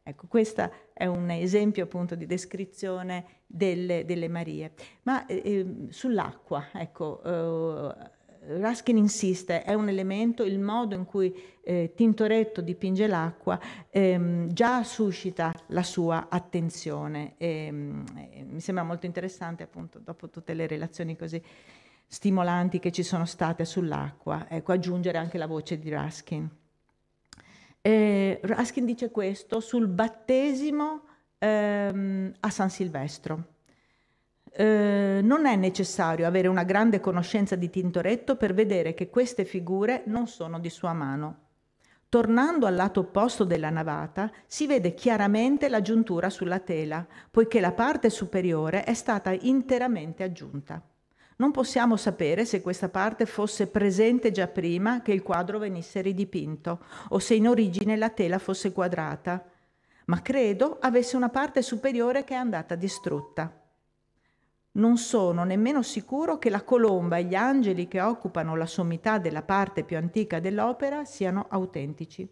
Ecco, questo è un esempio appunto di descrizione delle, delle Marie. Ma eh, ehm, sull'acqua, ecco, eh, Ruskin insiste, è un elemento, il modo in cui eh, Tintoretto dipinge l'acqua ehm, già suscita la sua attenzione. E, ehm, eh, mi sembra molto interessante appunto dopo tutte le relazioni così stimolanti che ci sono state sull'acqua, ecco, aggiungere anche la voce di Ruskin. Eh, Ruskin dice questo sul battesimo ehm, a San Silvestro. Eh, non è necessario avere una grande conoscenza di Tintoretto per vedere che queste figure non sono di sua mano. Tornando al lato opposto della navata si vede chiaramente la giuntura sulla tela, poiché la parte superiore è stata interamente aggiunta. Non possiamo sapere se questa parte fosse presente già prima che il quadro venisse ridipinto o se in origine la tela fosse quadrata, ma credo avesse una parte superiore che è andata distrutta non sono nemmeno sicuro che la colomba e gli angeli che occupano la sommità della parte più antica dell'opera siano autentici.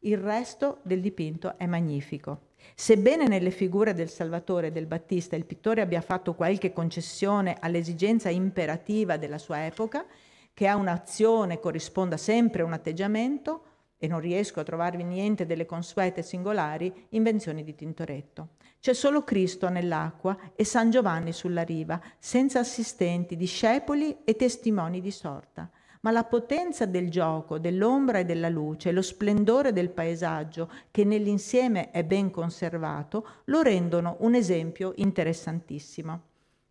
Il resto del dipinto è magnifico. Sebbene nelle figure del Salvatore e del Battista il pittore abbia fatto qualche concessione all'esigenza imperativa della sua epoca, che a un'azione corrisponda sempre un atteggiamento, e non riesco a trovarvi niente delle consuete singolari invenzioni di Tintoretto. C'è solo Cristo nell'acqua e San Giovanni sulla riva, senza assistenti, discepoli e testimoni di sorta. Ma la potenza del gioco, dell'ombra e della luce, lo splendore del paesaggio, che nell'insieme è ben conservato, lo rendono un esempio interessantissimo.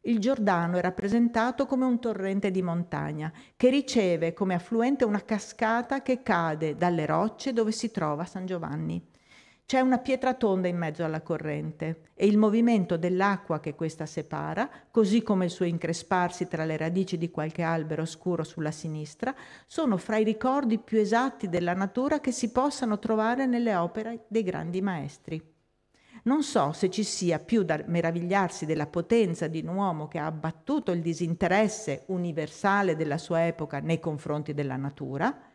Il Giordano è rappresentato come un torrente di montagna che riceve come affluente una cascata che cade dalle rocce dove si trova San Giovanni. C'è una pietra tonda in mezzo alla corrente e il movimento dell'acqua che questa separa, così come il suo incresparsi tra le radici di qualche albero scuro sulla sinistra, sono fra i ricordi più esatti della natura che si possano trovare nelle opere dei grandi maestri. Non so se ci sia più da meravigliarsi della potenza di un uomo che ha abbattuto il disinteresse universale della sua epoca nei confronti della natura,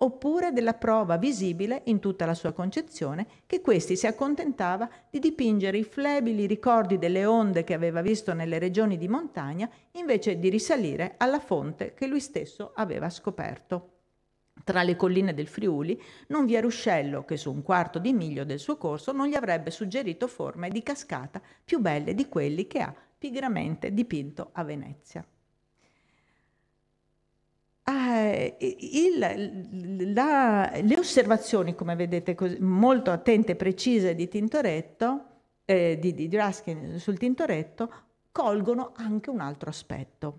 oppure della prova visibile in tutta la sua concezione che questi si accontentava di dipingere i flebili ricordi delle onde che aveva visto nelle regioni di montagna invece di risalire alla fonte che lui stesso aveva scoperto. Tra le colline del Friuli non vi è ruscello che su un quarto di miglio del suo corso non gli avrebbe suggerito forme di cascata più belle di quelli che ha pigramente dipinto a Venezia eh, il, la, le osservazioni, come vedete, così, molto attente e precise di Tintoretto, eh, di, di Ruskin sul Tintoretto, colgono anche un altro aspetto,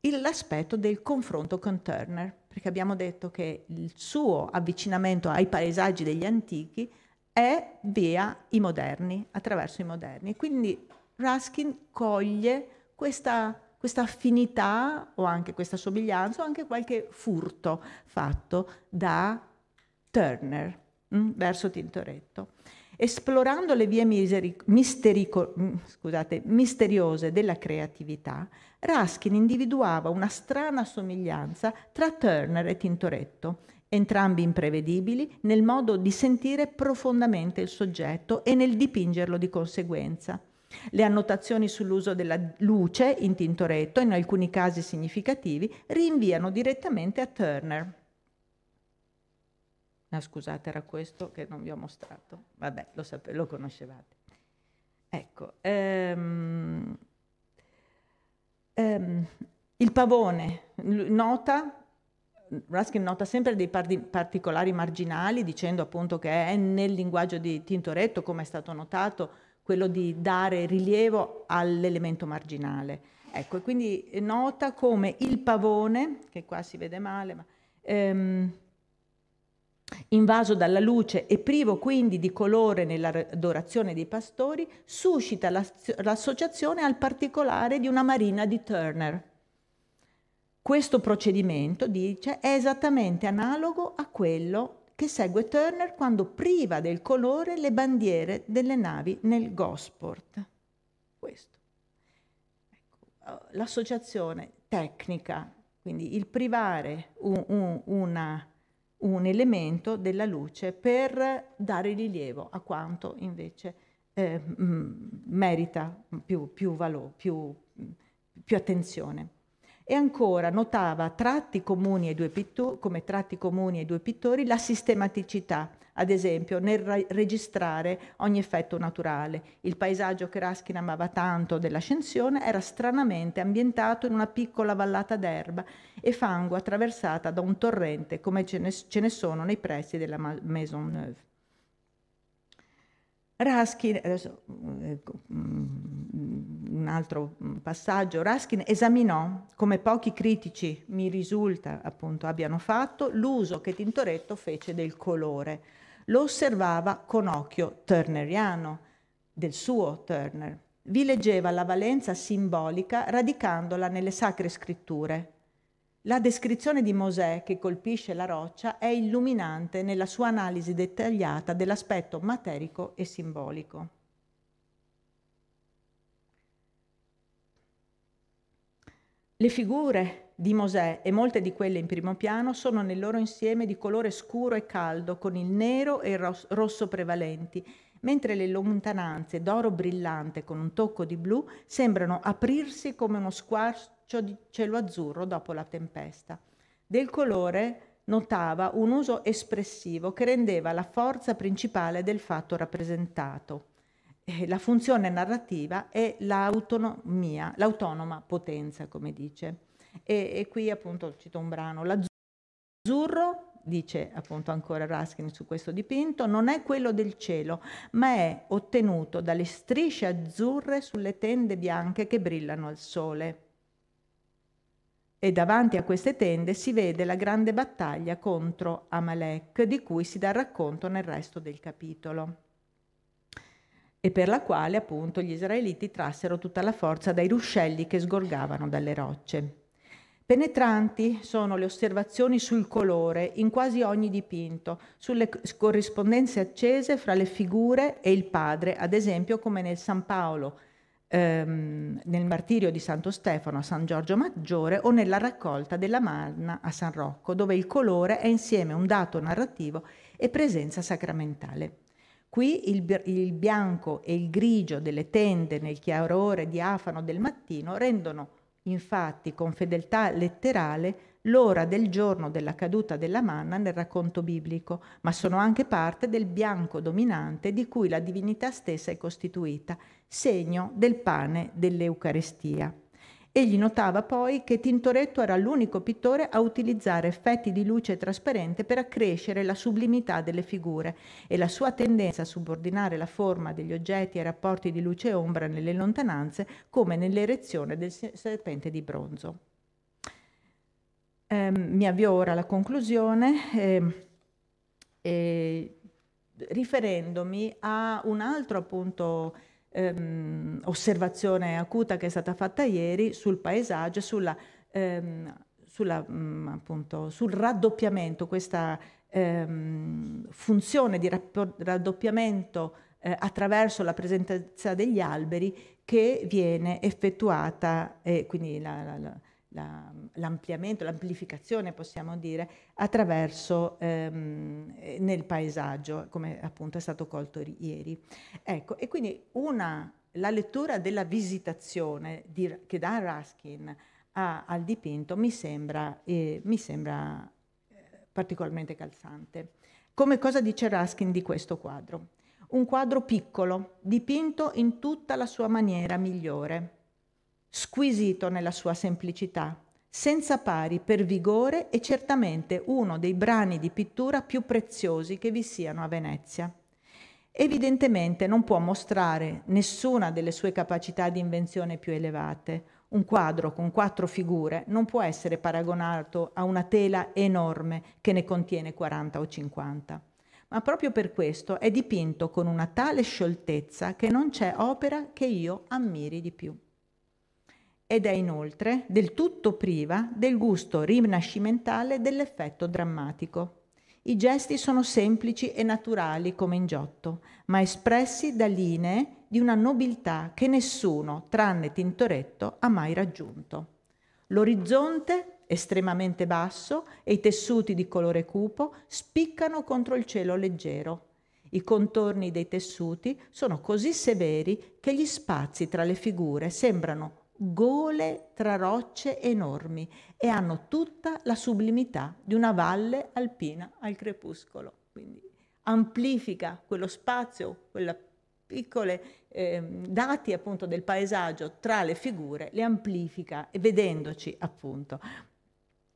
l'aspetto del confronto con Turner, perché abbiamo detto che il suo avvicinamento ai paesaggi degli antichi è via i moderni, attraverso i moderni. Quindi Ruskin coglie questa questa affinità o anche questa somiglianza o anche qualche furto fatto da Turner mh, mm, verso Tintoretto. Esplorando le vie mh, mm, scusate, misteriose della creatività, Raskin individuava una strana somiglianza tra Turner e Tintoretto, entrambi imprevedibili nel modo di sentire profondamente il soggetto e nel dipingerlo di conseguenza. Le annotazioni sull'uso della luce in Tintoretto, in alcuni casi significativi, rinviano direttamente a Turner. Ah, scusate, era questo che non vi ho mostrato. Vabbè, lo, sape- lo conoscevate. Ecco, ehm, ehm, il pavone nota Ruskin nota sempre dei particolari marginali dicendo appunto che è nel linguaggio di Tintoretto, come è stato notato, quello di dare rilievo all'elemento marginale. Ecco, quindi nota come il pavone, che qua si vede male, ma, ehm, invaso dalla luce e privo quindi di colore nell'adorazione dei pastori, suscita l'associazione al particolare di una marina di Turner. Questo procedimento, dice, è esattamente analogo a quello che segue Turner quando priva del colore le bandiere delle navi nel Gosport. Questo. Ecco, uh, l'associazione tecnica, quindi il privare un, un, una, un, elemento della luce per dare rilievo a quanto invece eh, merita più, più valore, più, più attenzione. E ancora notava tratti pittori, come tratti comuni ai due pittori la sistematicità, ad esempio nel registrare ogni effetto naturale. Il paesaggio che Raskin amava tanto dell'ascensione era stranamente ambientato in una piccola vallata d'erba e fango attraversata da un torrente come ce ne, ce ne sono nei pressi della Maison Neuve. Raskin, adesso, eh, un altro mm, passaggio, Raskin esaminò, come pochi critici mi risulta appunto abbiano fatto, l'uso che Tintoretto fece del colore. Lo osservava con occhio turneriano, del suo Turner. Vi leggeva la valenza simbolica radicandola nelle sacre scritture. La descrizione di Mosè che colpisce la roccia è illuminante nella sua analisi dettagliata dell'aspetto materico e simbolico. Le figure di Mosè e molte di quelle in primo piano sono nel loro insieme di colore scuro e caldo, con il nero e il rosso prevalenti, mentre le lontananze d'oro brillante con un tocco di blu sembrano aprirsi come uno squarcio di cielo azzurro dopo la tempesta. Del colore notava un uso espressivo che rendeva la forza principale del fatto rappresentato. Eh, la funzione narrativa è l'autonomia, l'autonoma potenza, come dice. E, e, qui appunto cito un brano. L'azzurro, dice appunto ancora Raskin su questo dipinto, non è quello del cielo, ma è ottenuto dalle strisce azzurre sulle tende bianche che brillano al sole. E davanti a queste tende si vede la grande battaglia contro Amalek, di cui si dà racconto nel resto del capitolo e per la quale appunto gli israeliti trassero tutta la forza dai ruscelli che sgorgavano dalle rocce. Penetranti sono le osservazioni sul colore in quasi ogni dipinto, sulle corrispondenze accese fra le figure e il padre, ad esempio come nel San Paolo, ehm, nel martirio di Santo Stefano a San Giorgio Maggiore o nella raccolta della Marna a San Rocco, dove il colore è insieme un dato narrativo e presenza sacramentale. Qui il, il bianco e il grigio delle tende nel chiarore diafano del mattino rendono infatti con fedeltà letterale l'ora del giorno della caduta della manna nel racconto biblico, ma sono anche parte del bianco dominante di cui la divinità stessa è costituita, segno del pane dell'Eucarestia. Egli notava poi che Tintoretto era l'unico pittore a utilizzare effetti di luce trasparente per accrescere la sublimità delle figure e la sua tendenza a subordinare la forma degli oggetti ai rapporti di luce e ombra nelle lontananze come nell'erezione del serpente di bronzo. Eh, mi avvio ora alla conclusione. Eh, eh, riferendomi a un altro appunto ehm, osservazione acuta che è stata fatta ieri sul paesaggio, sulla, ehm, sulla, mh, mm, appunto, sul raddoppiamento, questa ehm, funzione di raddoppiamento eh, attraverso la presenza degli alberi che viene effettuata, eh, quindi la, la, la l'ampliamento, l'amplificazione possiamo dire, attraverso ehm, nel paesaggio, come appunto è stato colto ieri. Ecco, e quindi una, la lettura della visitazione di, che dà Ruskin a, al dipinto mi sembra, eh, mi sembra eh, particolarmente calzante. Come cosa dice Ruskin di questo quadro? Un quadro piccolo, dipinto in tutta la sua maniera migliore, squisito nella sua semplicità, senza pari per vigore e certamente uno dei brani di pittura più preziosi che vi siano a Venezia. Evidentemente non può mostrare nessuna delle sue capacità di invenzione più elevate. Un quadro con quattro figure non può essere paragonato a una tela enorme che ne contiene 40 o 50 ma proprio per questo è dipinto con una tale scioltezza che non c'è opera che io ammiri di più ed è inoltre del tutto priva del gusto rinascimentale dell'effetto drammatico. I gesti sono semplici e naturali come in Giotto, ma espressi da linee di una nobiltà che nessuno, tranne Tintoretto, ha mai raggiunto. L'orizzonte, estremamente basso, e i tessuti di colore cupo spiccano contro il cielo leggero. I contorni dei tessuti sono così severi che gli spazi tra le figure sembrano gole tra rocce enormi e hanno tutta la sublimità di una valle alpina al crepuscolo. Quindi amplifica quello spazio, quella piccoli eh, dati appunto del paesaggio tra le figure, le amplifica e vedendoci appunto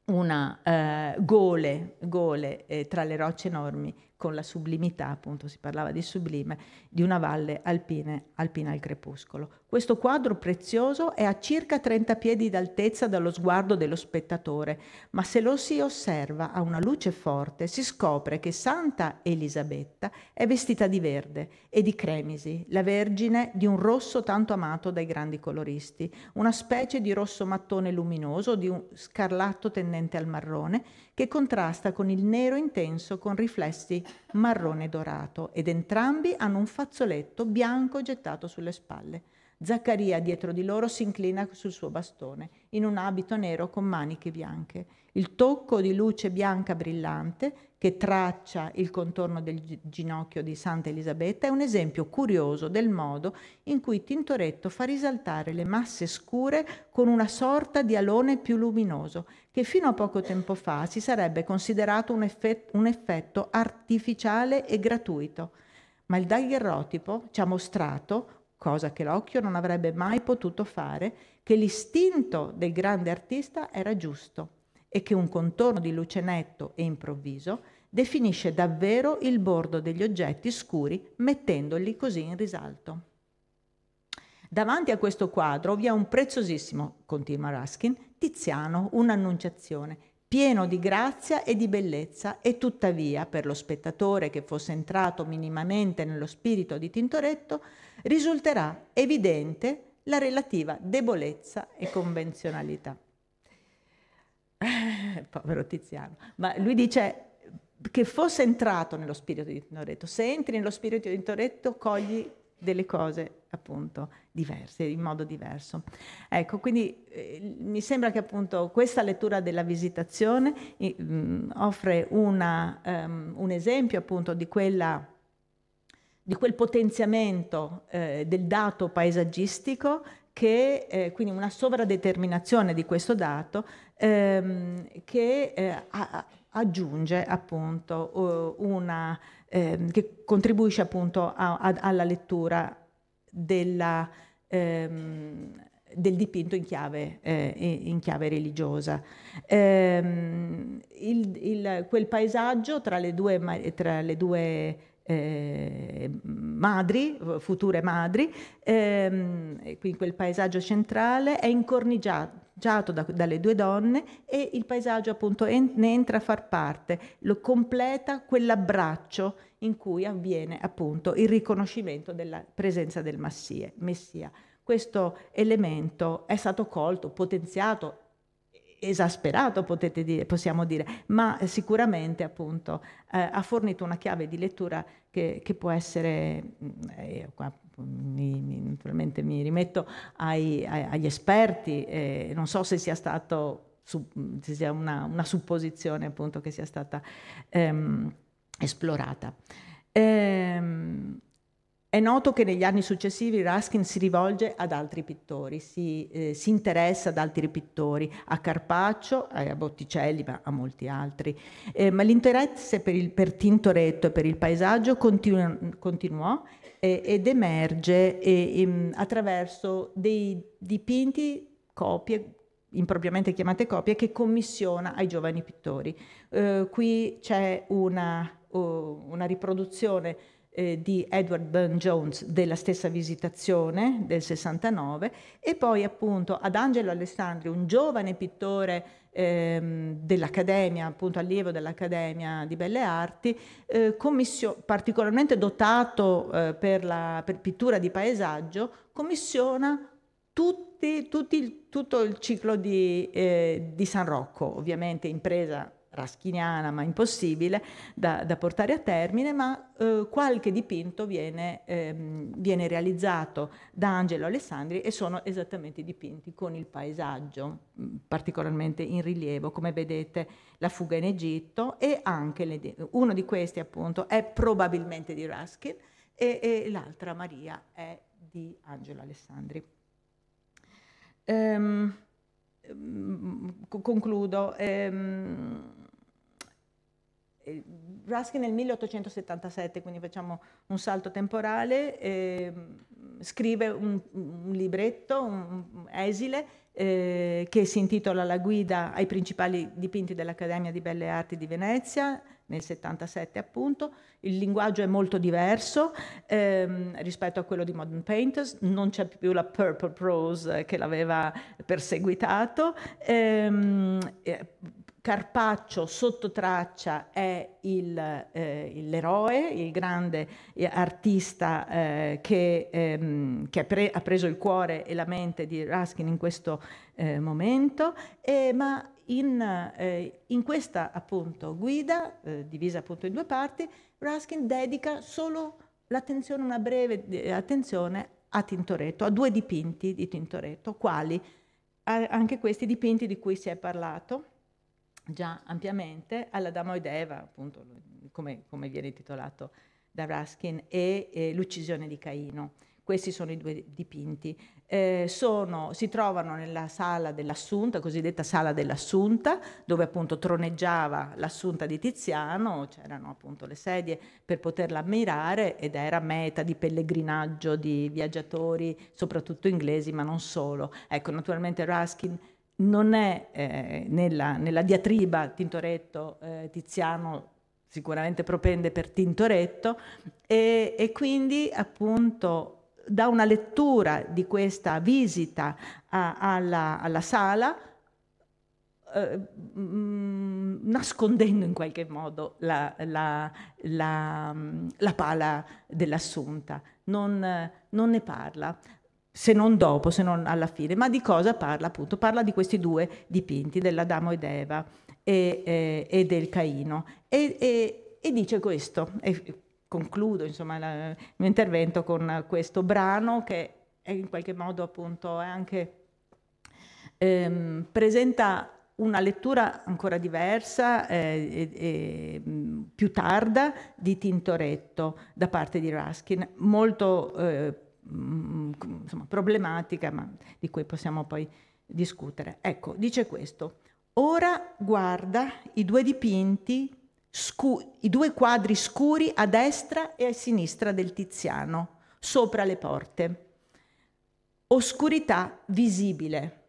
una eh, gole, gole eh, tra le rocce enormi con la sublimità, appunto si parlava di sublime, di una valle alpine, alpina al crepuscolo. Questo quadro prezioso è a circa 30 piedi d'altezza dallo sguardo dello spettatore, ma se lo si osserva a una luce forte si scopre che Santa Elisabetta è vestita di verde e di cremisi, la vergine di un rosso tanto amato dai grandi coloristi, una specie di rosso mattone luminoso, di un scarlatto tendente al marrone, che contrasta con il nero intenso con riflessi marrone dorato ed entrambi hanno un fazzoletto bianco gettato sulle spalle. Zaccaria dietro di loro si inclina sul suo bastone, in un abito nero con maniche bianche il tocco di luce bianca brillante che traccia il contorno del ginocchio di Santa Elisabetta è un esempio curioso del modo in cui Tintoretto fa risaltare le masse scure con una sorta di alone più luminoso, che fino a poco tempo fa si sarebbe considerato un, effetto, un effetto artificiale e gratuito. Ma il daguerrotipo ci ha mostrato cosa che l'occhio non avrebbe mai potuto fare, che l'istinto del grande artista era giusto e che un contorno di luce netto e improvviso definisce davvero il bordo degli oggetti scuri mettendoli così in risalto. Davanti a questo quadro vi è un preziosissimo, continua Ruskin, Tiziano, un'annunciazione, pieno di grazia e di bellezza e tuttavia per lo spettatore che fosse entrato minimamente nello spirito di Tintoretto risulterà evidente la relativa debolezza e convenzionalità. povero Tiziano, ma lui dice che fosse entrato nello spirito di Tintoretto. Se entri nello spirito di Tintoretto, cogli delle cose appunto diverse, in modo diverso. Ecco, quindi eh, mi sembra che appunto questa lettura della visitazione eh, offre una, um, un esempio appunto di, quella, di quel potenziamento eh, del dato paesaggistico che, eh, quindi una sovradeterminazione di questo dato ehm, che eh, a, aggiunge appunto eh, una, ehm, che contribuisce appunto a, a, alla lettura della, ehm, del dipinto in chiave, eh, in chiave religiosa. Ehm, il, il, quel paesaggio tra le due, tra le due eh, madri, future madri, ehm, qui in quel paesaggio centrale, è incorniciato da, dalle due donne e il paesaggio appunto en ne entra a far parte, lo completa quell'abbraccio in cui avviene appunto il riconoscimento della presenza del massie, Messia. Questo elemento è stato colto, potenziato esasperato, potete dire, possiamo dire, ma sicuramente appunto eh, ha fornito una chiave di lettura che, che può essere, mm, eh, qua, mi, mi, naturalmente mi rimetto ai, ai, agli esperti, eh, non so se sia stato su, mm, se sia una, una, supposizione appunto che sia stata ehm, esplorata. Ehm, è noto che negli anni successivi Ruskin si rivolge ad altri pittori, si, eh, si interessa ad altri pittori, a Carpaccio, eh, a Botticelli, ma a molti altri. Eh, ma l'interesse per, il, per Tintoretto e per il paesaggio continu continuò eh, ed emerge ehm, attraverso dei dipinti, copie, impropriamente chiamate copie, che commissiona ai giovani pittori. Eh, qui c'è una, oh, una riproduzione eh, di Edward Burne-Jones della stessa visitazione del 69 e poi appunto ad Angelo Alessandri, un giovane pittore ehm, dell'Accademia, appunto allievo dell'Accademia di Belle Arti, eh, particolarmente dotato eh, per la per pittura di paesaggio, commissiona tutti, tutti, tutto il ciclo di, eh, di San Rocco, ovviamente impresa raschiniana ma impossibile da, da portare a termine, ma eh, qualche dipinto viene, ehm, viene, realizzato da Angelo Alessandri e sono esattamente dipinti con il paesaggio mm, particolarmente in rilievo, come vedete la fuga in Egitto e anche le, uno di questi appunto è probabilmente di Ruskin e, e l'altra Maria è di Angelo Alessandri. Um, Ehm, concludo. Ehm, eh, Ruskin nel 1877, quindi facciamo un salto temporale, eh, scrive un, un, libretto, un, esile, eh, che si intitola La guida ai principali dipinti dell'Accademia di Belle Arti di Venezia, nel 77 appunto, il linguaggio è molto diverso ehm, rispetto a quello di Modern Painters, non c'è più la purple prose che l'aveva perseguitato, ehm, eh, Carpaccio sotto traccia è eh, l'eroe, il, eh, il grande artista eh, che, ehm, che pre ha preso il cuore e la mente di Ruskin in questo eh, momento, ma in, eh, in questa appunto, guida, eh, divisa appunto in due parti, Ruskin dedica solo l'attenzione, una breve eh, attenzione a Tintoretto, a due dipinti di Tintoretto, quali a, anche questi dipinti di cui si è parlato già ampiamente, alla Damo ed Eva, appunto, come, come viene intitolato da Ruskin, e, e l'uccisione di Caino. Questi sono i due dipinti. Eh, sono, si trovano nella sala dell'Assunta, cosiddetta sala dell'Assunta, dove appunto troneggiava l'Assunta di Tiziano, c'erano appunto le sedie per poterla ammirare ed era meta di pellegrinaggio di viaggiatori, soprattutto inglesi, ma non solo. Ecco, naturalmente Ruskin non è eh, nella, nella, diatriba Tintoretto eh, Tiziano sicuramente propende per Tintoretto e, e quindi appunto da una lettura di questa visita a, alla, alla, sala, eh, mh, mm, nascondendo in qualche modo la, la, la, mm, la pala dell'assunta. Non, non ne parla, se non dopo, se non alla fine. Ma di cosa parla appunto? Parla di questi due dipinti, dell'Adamo ed Eva e, e, eh, e del Caino. E, e dice questo, concludo insomma, la, il mio intervento con questo brano che in qualche modo appunto anche, ehm, presenta una lettura ancora diversa eh, eh, più tarda di Tintoretto da parte di Ruskin, molto eh, insomma, problematica, ma di cui possiamo poi discutere. Ecco, dice questo. Ora guarda i due dipinti scu- i due quadri scuri a destra e a sinistra del Tiziano, sopra le porte. Oscurità visibile,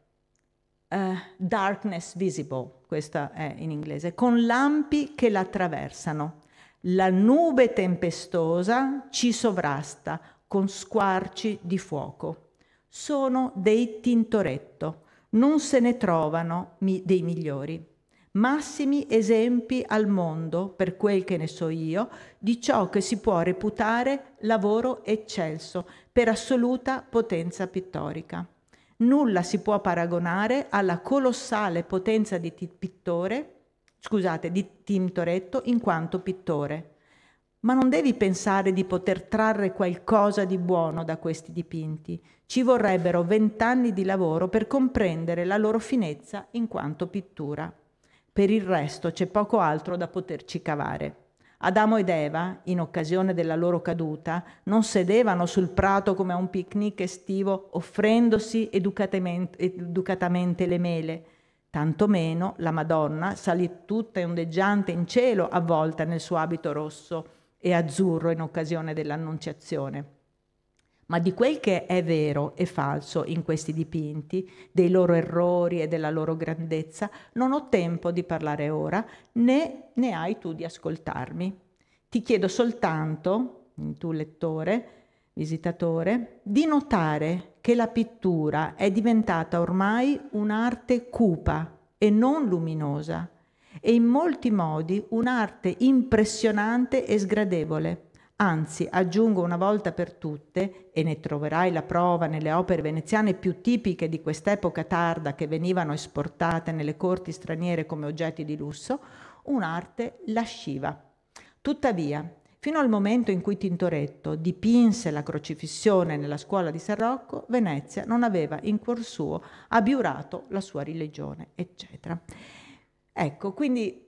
uh, darkness visible, questa è in inglese, con lampi che l'attraversano. La nube tempestosa ci sovrasta con squarci di fuoco. Sono dei Tintoretto, non se ne trovano mi- dei migliori massimi esempi al mondo, per quel che ne so io, di ciò che si può reputare lavoro eccelso, per assoluta potenza pittorica. Nulla si può paragonare alla colossale potenza di, pittore, scusate, di Tim in quanto pittore. Ma non devi pensare di poter trarre qualcosa di buono da questi dipinti. Ci vorrebbero vent'anni di lavoro per comprendere la loro finezza in quanto pittura. Per il resto c'è poco altro da poterci cavare. Adamo ed Eva, in occasione della loro caduta, non sedevano sul prato come a un picnic estivo offrendosi educatamente, le mele. Tantomeno la Madonna salì tutta ondeggiante in cielo avvolta nel suo abito rosso e azzurro in occasione dell'Annunciazione ma di quel che è vero e falso in questi dipinti, dei loro errori e della loro grandezza, non ho tempo di parlare ora, né ne hai tu di ascoltarmi. Ti chiedo soltanto, tu lettore, visitatore, di notare che la pittura è diventata ormai un'arte cupa e non luminosa e in molti modi un'arte impressionante e sgradevole Anzi, aggiungo una volta per tutte, e ne troverai la prova nelle opere veneziane più tipiche di quest'epoca tarda che venivano esportate nelle corti straniere come oggetti di lusso, un'arte lasciva. Tuttavia, fino al momento in cui Tintoretto dipinse la crocifissione nella scuola di San Rocco, Venezia non aveva in cuor suo abiurato la sua religione, eccetera. Ecco, quindi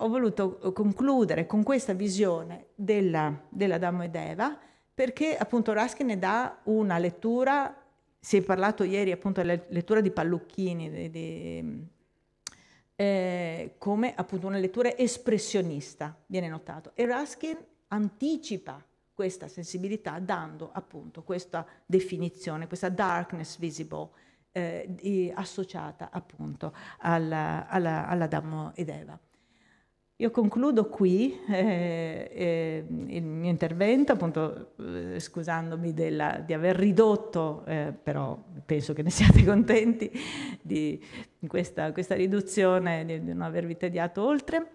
ho voluto eh, concludere con questa visione della, della Damo ed Eva perché appunto Raskin ne dà una lettura, si è parlato ieri appunto della lettura di Pallucchini, di, di, eh, come appunto una lettura espressionista, viene notato. E Raskin anticipa questa sensibilità dando appunto questa definizione, questa darkness visible eh, di, associata appunto alla, alla, alla Adamo ed Eva. Io concludo qui eh, eh, il mio intervento, appunto eh, scusandomi della, di aver ridotto, eh, però penso che ne siate contenti di questa, questa riduzione, di, di non avervi tediato oltre.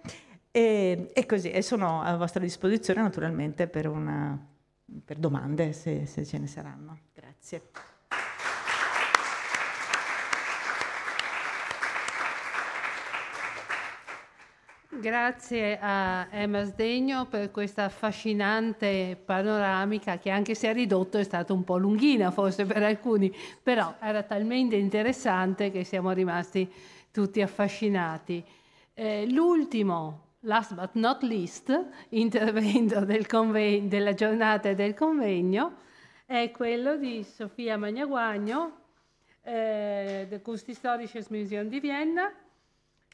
E, e, così, e sono a vostra disposizione naturalmente per, una, per domande se, se ce ne saranno. Grazie. Grazie a Emma Sdegno per questa affascinante panoramica che anche se ha ridotto è stata un po' lunghina forse per alcuni, però era talmente interessante che siamo rimasti tutti affascinati. Eh, l'ultimo, last but not least, intervento del conven- della giornata e del convegno è quello di Sofia Magnaguagno eh, del Kunsthistorisches Museum di Vienna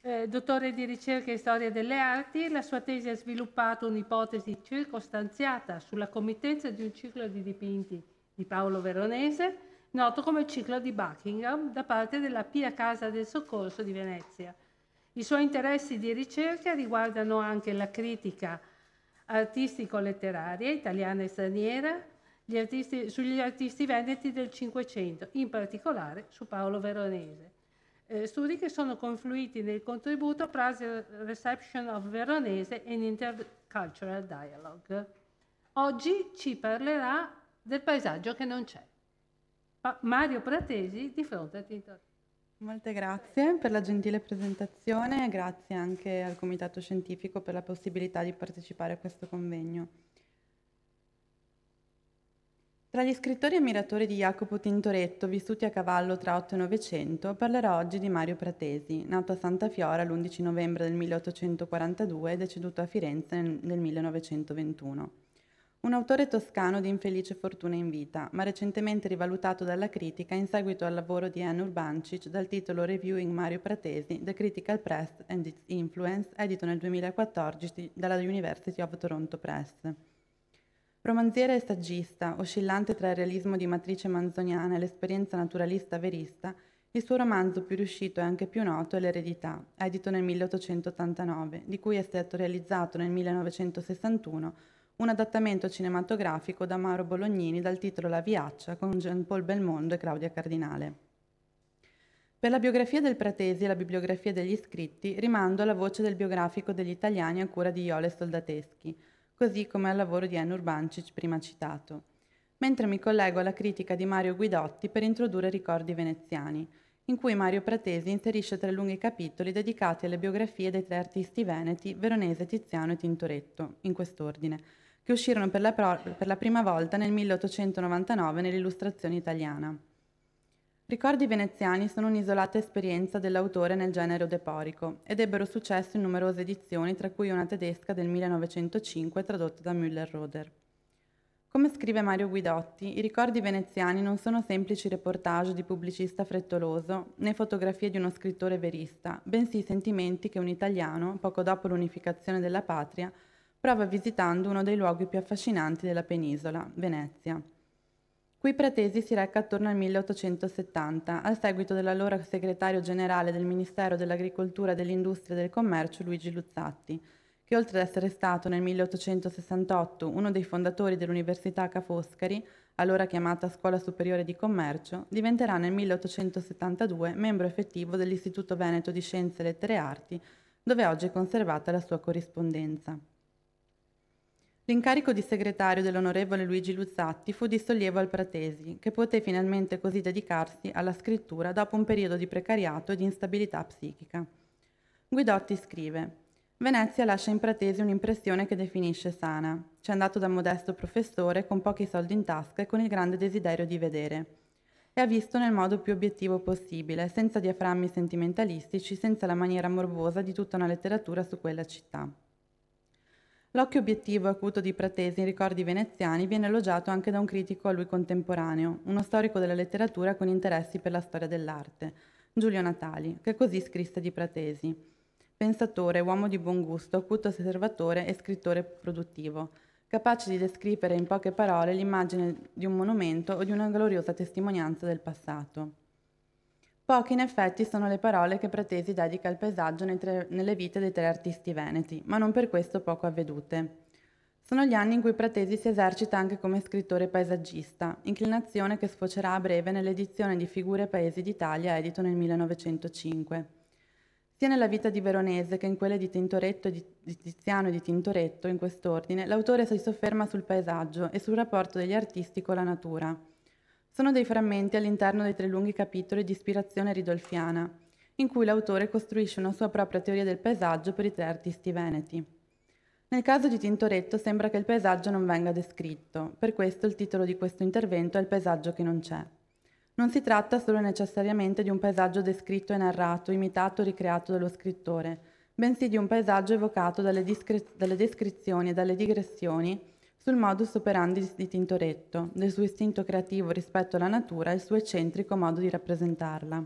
eh, dottore di ricerca in storia delle arti, la sua tesi ha sviluppato un'ipotesi circostanziata sulla committenza di un ciclo di dipinti di Paolo Veronese, noto come ciclo di Buckingham, da parte della Pia Casa del Soccorso di Venezia. I suoi interessi di ricerca riguardano anche la critica artistico-letteraria italiana e straniera artisti, sugli artisti veneti del Cinquecento, in particolare su Paolo Veronese eh, studi che sono confluiti nel contributo Price Reception of Veronese and Intercultural Dialogue. Oggi ci parlerà del paesaggio che non c'è. Pa Mario Pratesi di fronte a Tito. Molte grazie per la gentile presentazione e grazie anche al Comitato Scientifico per la possibilità di partecipare a questo convegno. Tra gli scrittori e ammiratori di Jacopo Tintoretto, vissuti a cavallo tra 8 e 900, parlerò oggi di Mario Pratesi, nato a Santa Fiora l'11 novembre del 1842 e deceduto a Firenze nel 1921. Un autore toscano di infelice fortuna in vita, ma recentemente rivalutato dalla critica in seguito al lavoro di Anne Urbancic dal titolo Reviewing Mario Pratesi, The Critical Press and Its Influence, edito nel 2014 dalla University of Toronto Press. Romanziere e saggista, oscillante tra il realismo di matrice manzoniana e l'esperienza naturalista verista, il suo romanzo più riuscito e anche più noto è L'eredità, edito nel 1889, di cui è stato realizzato nel 1961 un adattamento cinematografico da Mauro Bolognini dal titolo La Viaccia con Jean-Paul Belmondo e Claudia Cardinale. Per la biografia del Pratesi e la bibliografia degli iscritti rimando alla voce del biografico degli italiani a cura di Iole Soldateschi, così come al lavoro di Anne Urbancic prima citato, mentre mi collego alla critica di Mario Guidotti per introdurre ricordi veneziani, in cui Mario Pratesi inserisce tre lunghi capitoli dedicati alle biografie dei tre artisti veneti, Veronese, Tiziano e Tintoretto, in quest'ordine, che uscirono per la, per la prima volta nel 1899 nell'illustrazione italiana. Ricordi veneziani sono un'isolata esperienza dell'autore nel genere deporico ed ebbero successo in numerose edizioni, tra cui una tedesca del 1905 tradotta da Müller-Roder. Come scrive Mario Guidotti, i ricordi veneziani non sono semplici reportage di pubblicista frettoloso né fotografie di uno scrittore verista, bensì sentimenti che un italiano, poco dopo l'unificazione della patria, prova visitando uno dei luoghi più affascinanti della penisola, Venezia. Qui Pratesi si recca attorno al 1870, al seguito dell'allora segretario generale del Ministero dell'Agricoltura, dell'Industria e del Commercio Luigi Luzzatti, che oltre ad essere stato nel 1868 uno dei fondatori dell'Università Ca' Foscari, allora chiamata Scuola Superiore di Commercio, diventerà nel 1872 membro effettivo dell'Istituto Veneto di Scienze, Lettere e Arti, dove oggi è conservata la sua corrispondenza. L'incarico di segretario dell'onorevole Luigi Luzzatti fu di sollievo al Pratesi, che poté finalmente così dedicarsi alla scrittura dopo un periodo di precariato e di instabilità psichica. Guidotti scrive Venezia lascia in Pratesi un'impressione che definisce sana. C'è andato da modesto professore con pochi soldi in tasca e con il grande desiderio di vedere. E ha visto nel modo più obiettivo possibile, senza diaframmi sentimentalistici, senza la maniera morbosa di tutta una letteratura su quella città. L'occhio obiettivo acuto di Pratesi in ricordi veneziani viene elogiato anche da un critico a lui contemporaneo, uno storico della letteratura con interessi per la storia dell'arte, Giulio Natali, che così scrisse di Pratesi. Pensatore, uomo di buon gusto, acuto osservatore e scrittore produttivo, capace di descrivere in poche parole l'immagine di un monumento o di una gloriosa testimonianza del passato. Poche in effetti sono le parole che Pratesi dedica al paesaggio nelle vite dei tre artisti veneti, ma non per questo poco avvedute. Sono gli anni in cui Pratesi si esercita anche come scrittore paesaggista, inclinazione che sfocerà a breve nell'edizione di Figure Paesi d'Italia edito nel 1905. Sia nella vita di Veronese che in quelle di Tintoretto e di, di Tiziano e di Tintoretto, in quest'ordine, l'autore si sofferma sul paesaggio e sul rapporto degli artisti con la natura sono dei frammenti all'interno dei tre lunghi capitoli di ispirazione ridolfiana, in cui l'autore costruisce una sua propria teoria del paesaggio per i tre artisti veneti. Nel caso di Tintoretto sembra che il paesaggio non venga descritto, per questo il titolo di questo intervento è Il paesaggio che non c'è. Non si tratta solo necessariamente di un paesaggio descritto e narrato, imitato o ricreato dallo scrittore, bensì di un paesaggio evocato dalle, dalle descrizioni e dalle digressioni sul modus operandi di Tintoretto, del suo istinto creativo rispetto alla natura e il suo eccentrico modo di rappresentarla.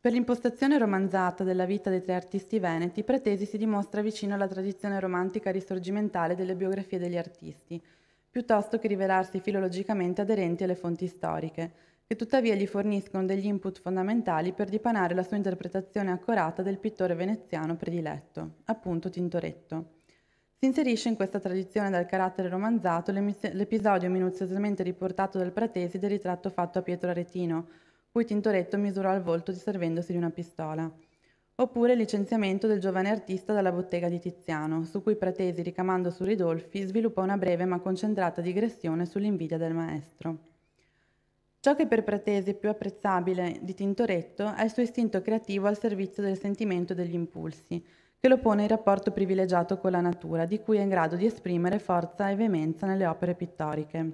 Per l'impostazione romanzata della vita dei tre artisti veneti, Pretesi si dimostra vicino alla tradizione romantica risorgimentale delle biografie degli artisti, piuttosto che rivelarsi filologicamente aderenti alle fonti storiche, che tuttavia gli forniscono degli input fondamentali per dipanare la sua interpretazione accurata del pittore veneziano prediletto, appunto Tintoretto. Si inserisce in questa tradizione dal carattere romanzato l'episodio minuziosamente riportato dal Pratesi del ritratto fatto a Pietro Aretino, cui Tintoretto misurò il volto servendosi di una pistola. Oppure il licenziamento del giovane artista dalla bottega di Tiziano, su cui Pratesi, ricamando su Ridolfi, sviluppò una breve ma concentrata digressione sull'invidia del maestro. Ciò che per Pratesi è più apprezzabile di Tintoretto è il suo istinto creativo al servizio del sentimento e degli impulsi, che lo pone in rapporto privilegiato con la natura, di cui è in grado di esprimere forza e veemenza nelle opere pittoriche.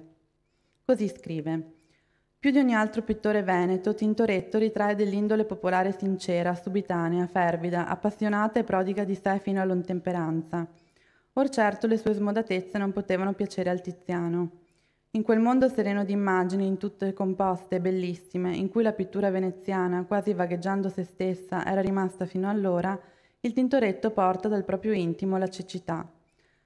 Così scrive. Più di ogni altro pittore veneto, Tintoretto ritrae dell'indole popolare sincera, subitanea, fervida, appassionata e prodiga di sé fino all'ontemperanza. Or certo le sue smodatezze non potevano piacere al Tiziano. In quel mondo sereno di immagini, in tutte composte e bellissime, in cui la pittura veneziana, quasi vagheggiando se stessa, era rimasta fino allora, il Tintoretto porta dal proprio intimo la cecità,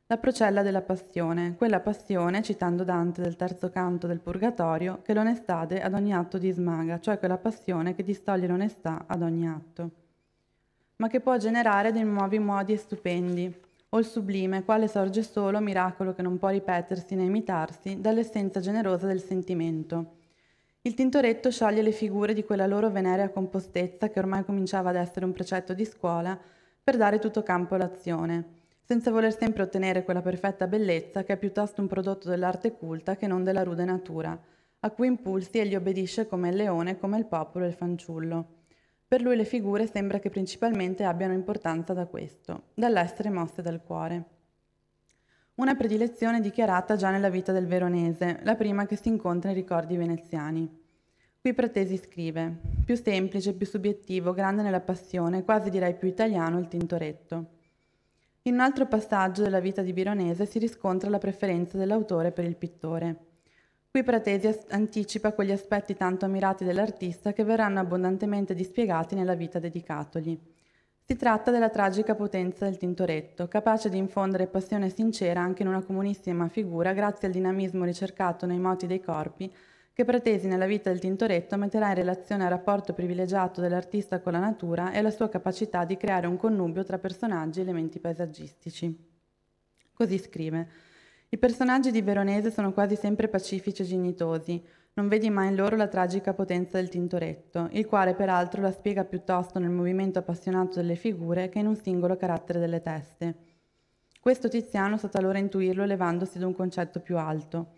la procella della passione, quella passione, citando Dante del terzo canto del Purgatorio, che l'onestà ad ogni atto di smaga, cioè quella passione che distoglie l'onestà ad ogni atto, ma che può generare dei nuovi modi e stupendi, o il sublime, quale sorge solo, miracolo che non può ripetersi né imitarsi, dall'essenza generosa del sentimento. Il Tintoretto scioglie le figure di quella loro venerea compostezza che ormai cominciava ad essere un precetto di scuola, per dare tutto campo all'azione, senza voler sempre ottenere quella perfetta bellezza che è piuttosto un prodotto dell'arte culta che non della rude natura, a cui impulsi egli obbedisce come il leone, come il popolo e il fanciullo. Per lui le figure sembra che principalmente abbiano importanza da questo, dall'essere mosse dal cuore. Una predilezione dichiarata già nella vita del veronese, la prima che si incontra in ricordi veneziani. Qui Pratesi scrive, più semplice, più subiettivo, grande nella passione, quasi direi più italiano il Tintoretto. In un altro passaggio della vita di Bironese si riscontra la preferenza dell'autore per il pittore. Qui Pratesi anticipa quegli aspetti tanto ammirati dell'artista che verranno abbondantemente dispiegati nella vita dedicatogli. Si tratta della tragica potenza del Tintoretto, capace di infondere passione sincera anche in una comunissima figura grazie al dinamismo ricercato nei moti dei corpi che pretesi nella vita del Tintoretto metterà in relazione al rapporto privilegiato dell'artista con la natura e la sua capacità di creare un connubio tra personaggi e elementi paesaggistici. Così scrive. I personaggi di Veronese sono quasi sempre pacifici e genitosi, non vedi mai in loro la tragica potenza del Tintoretto, il quale peraltro la spiega piuttosto nel movimento appassionato delle figure che in un singolo carattere delle teste. Questo Tiziano sa talora intuirlo elevandosi ad un concetto più alto.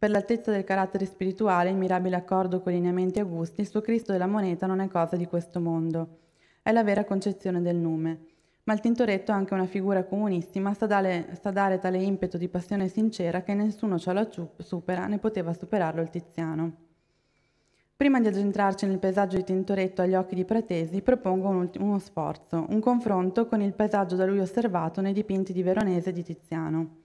Per l'altezza del carattere spirituale, in mirabile accordo con i lineamenti augusti, il suo Cristo della moneta non è cosa di questo mondo. È la vera concezione del nume. Ma il Tintoretto, anche una figura comunissima, sa dare, sa dare tale impeto di passione sincera che nessuno ciò lo supera, né poteva superarlo il Tiziano. Prima di addentrarci nel paesaggio di Tintoretto agli occhi di Pretesi, propongo un uno sforzo, un confronto con il paesaggio da lui osservato nei dipinti di Veronese e di Tiziano.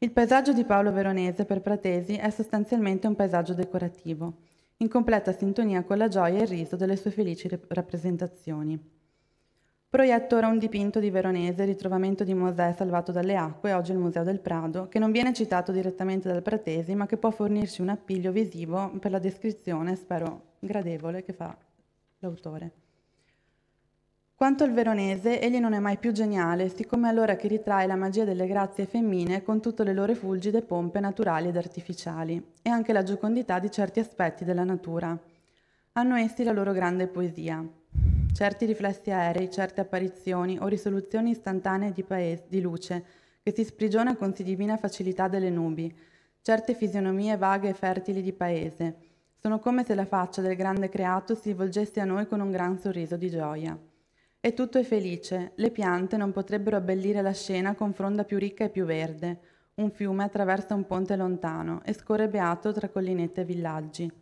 Il paesaggio di Paolo Veronese per Pratesi è sostanzialmente un paesaggio decorativo, in completa sintonia con la gioia e il riso delle sue felici rappresentazioni. Proietto ora un dipinto di Veronese, ritrovamento di Mosè salvato dalle acque, oggi al Museo del Prado, che non viene citato direttamente dal Pratesi, ma che può fornirci un appiglio visivo per la descrizione, spero gradevole, che fa l'autore. Quanto al veronese, egli non è mai più geniale, siccome allora che ritrae la magia delle grazie femmine con tutte le loro fulgide pompe naturali ed artificiali, e anche la giocondità di certi aspetti della natura. Hanno essi la loro grande poesia. Certi riflessi aerei, certe apparizioni o risoluzioni istantanee di, paese, di luce, che si sprigiona con si divina facilità delle nubi, certe fisionomie vaghe e fertili di paese, sono come se la faccia del grande creato si volgesse a noi con un gran sorriso di gioia. E tutto è felice, le piante non potrebbero abbellire la scena con fronda più ricca e più verde. Un fiume attraversa un ponte lontano e scorre beato tra collinette e villaggi.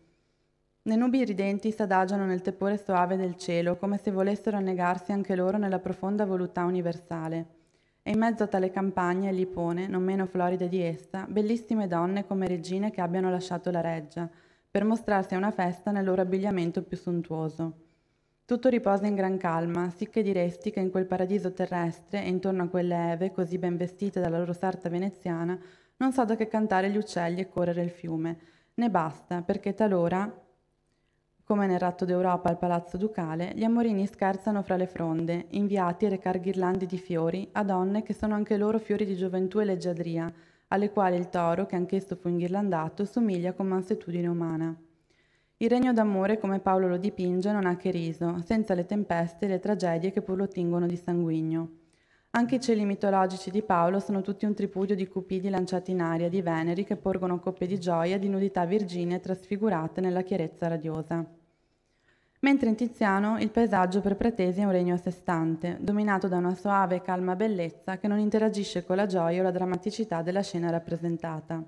Le nubi ridenti s'adagiano nel tepore soave del cielo, come se volessero annegarsi anche loro nella profonda voluttà universale. E in mezzo a tale campagna e Lipone, non meno floride di essa, bellissime donne come regine che abbiano lasciato la reggia, per mostrarsi a una festa nel loro abbigliamento più sontuoso. Tutto riposa in gran calma, sicché diresti che in quel paradiso terrestre e intorno a quelle eve, così ben vestite dalla loro sarta veneziana, non so da che cantare gli uccelli e correre il fiume. Ne basta, perché talora, come nel ratto d'Europa al palazzo ducale, gli amorini scherzano fra le fronde, inviati a recar ghirlandi di fiori a donne che sono anche loro fiori di gioventù e leggiadria, alle quali il toro, che anch'esso fu inghirlandato, somiglia con mansetudine umana. Il regno d'amore, come Paolo lo dipinge, non ha che riso, senza le tempeste e le tragedie che pur lo tingono di sanguigno. Anche i cieli mitologici di Paolo sono tutti un tripudio di cupidi lanciati in aria, di veneri che porgono coppie di gioia, di nudità virginie trasfigurate nella chiarezza radiosa. Mentre in Tiziano il paesaggio per Pretesi è un regno a sé stante, dominato da una soave e calma bellezza che non interagisce con la gioia o la drammaticità della scena rappresentata.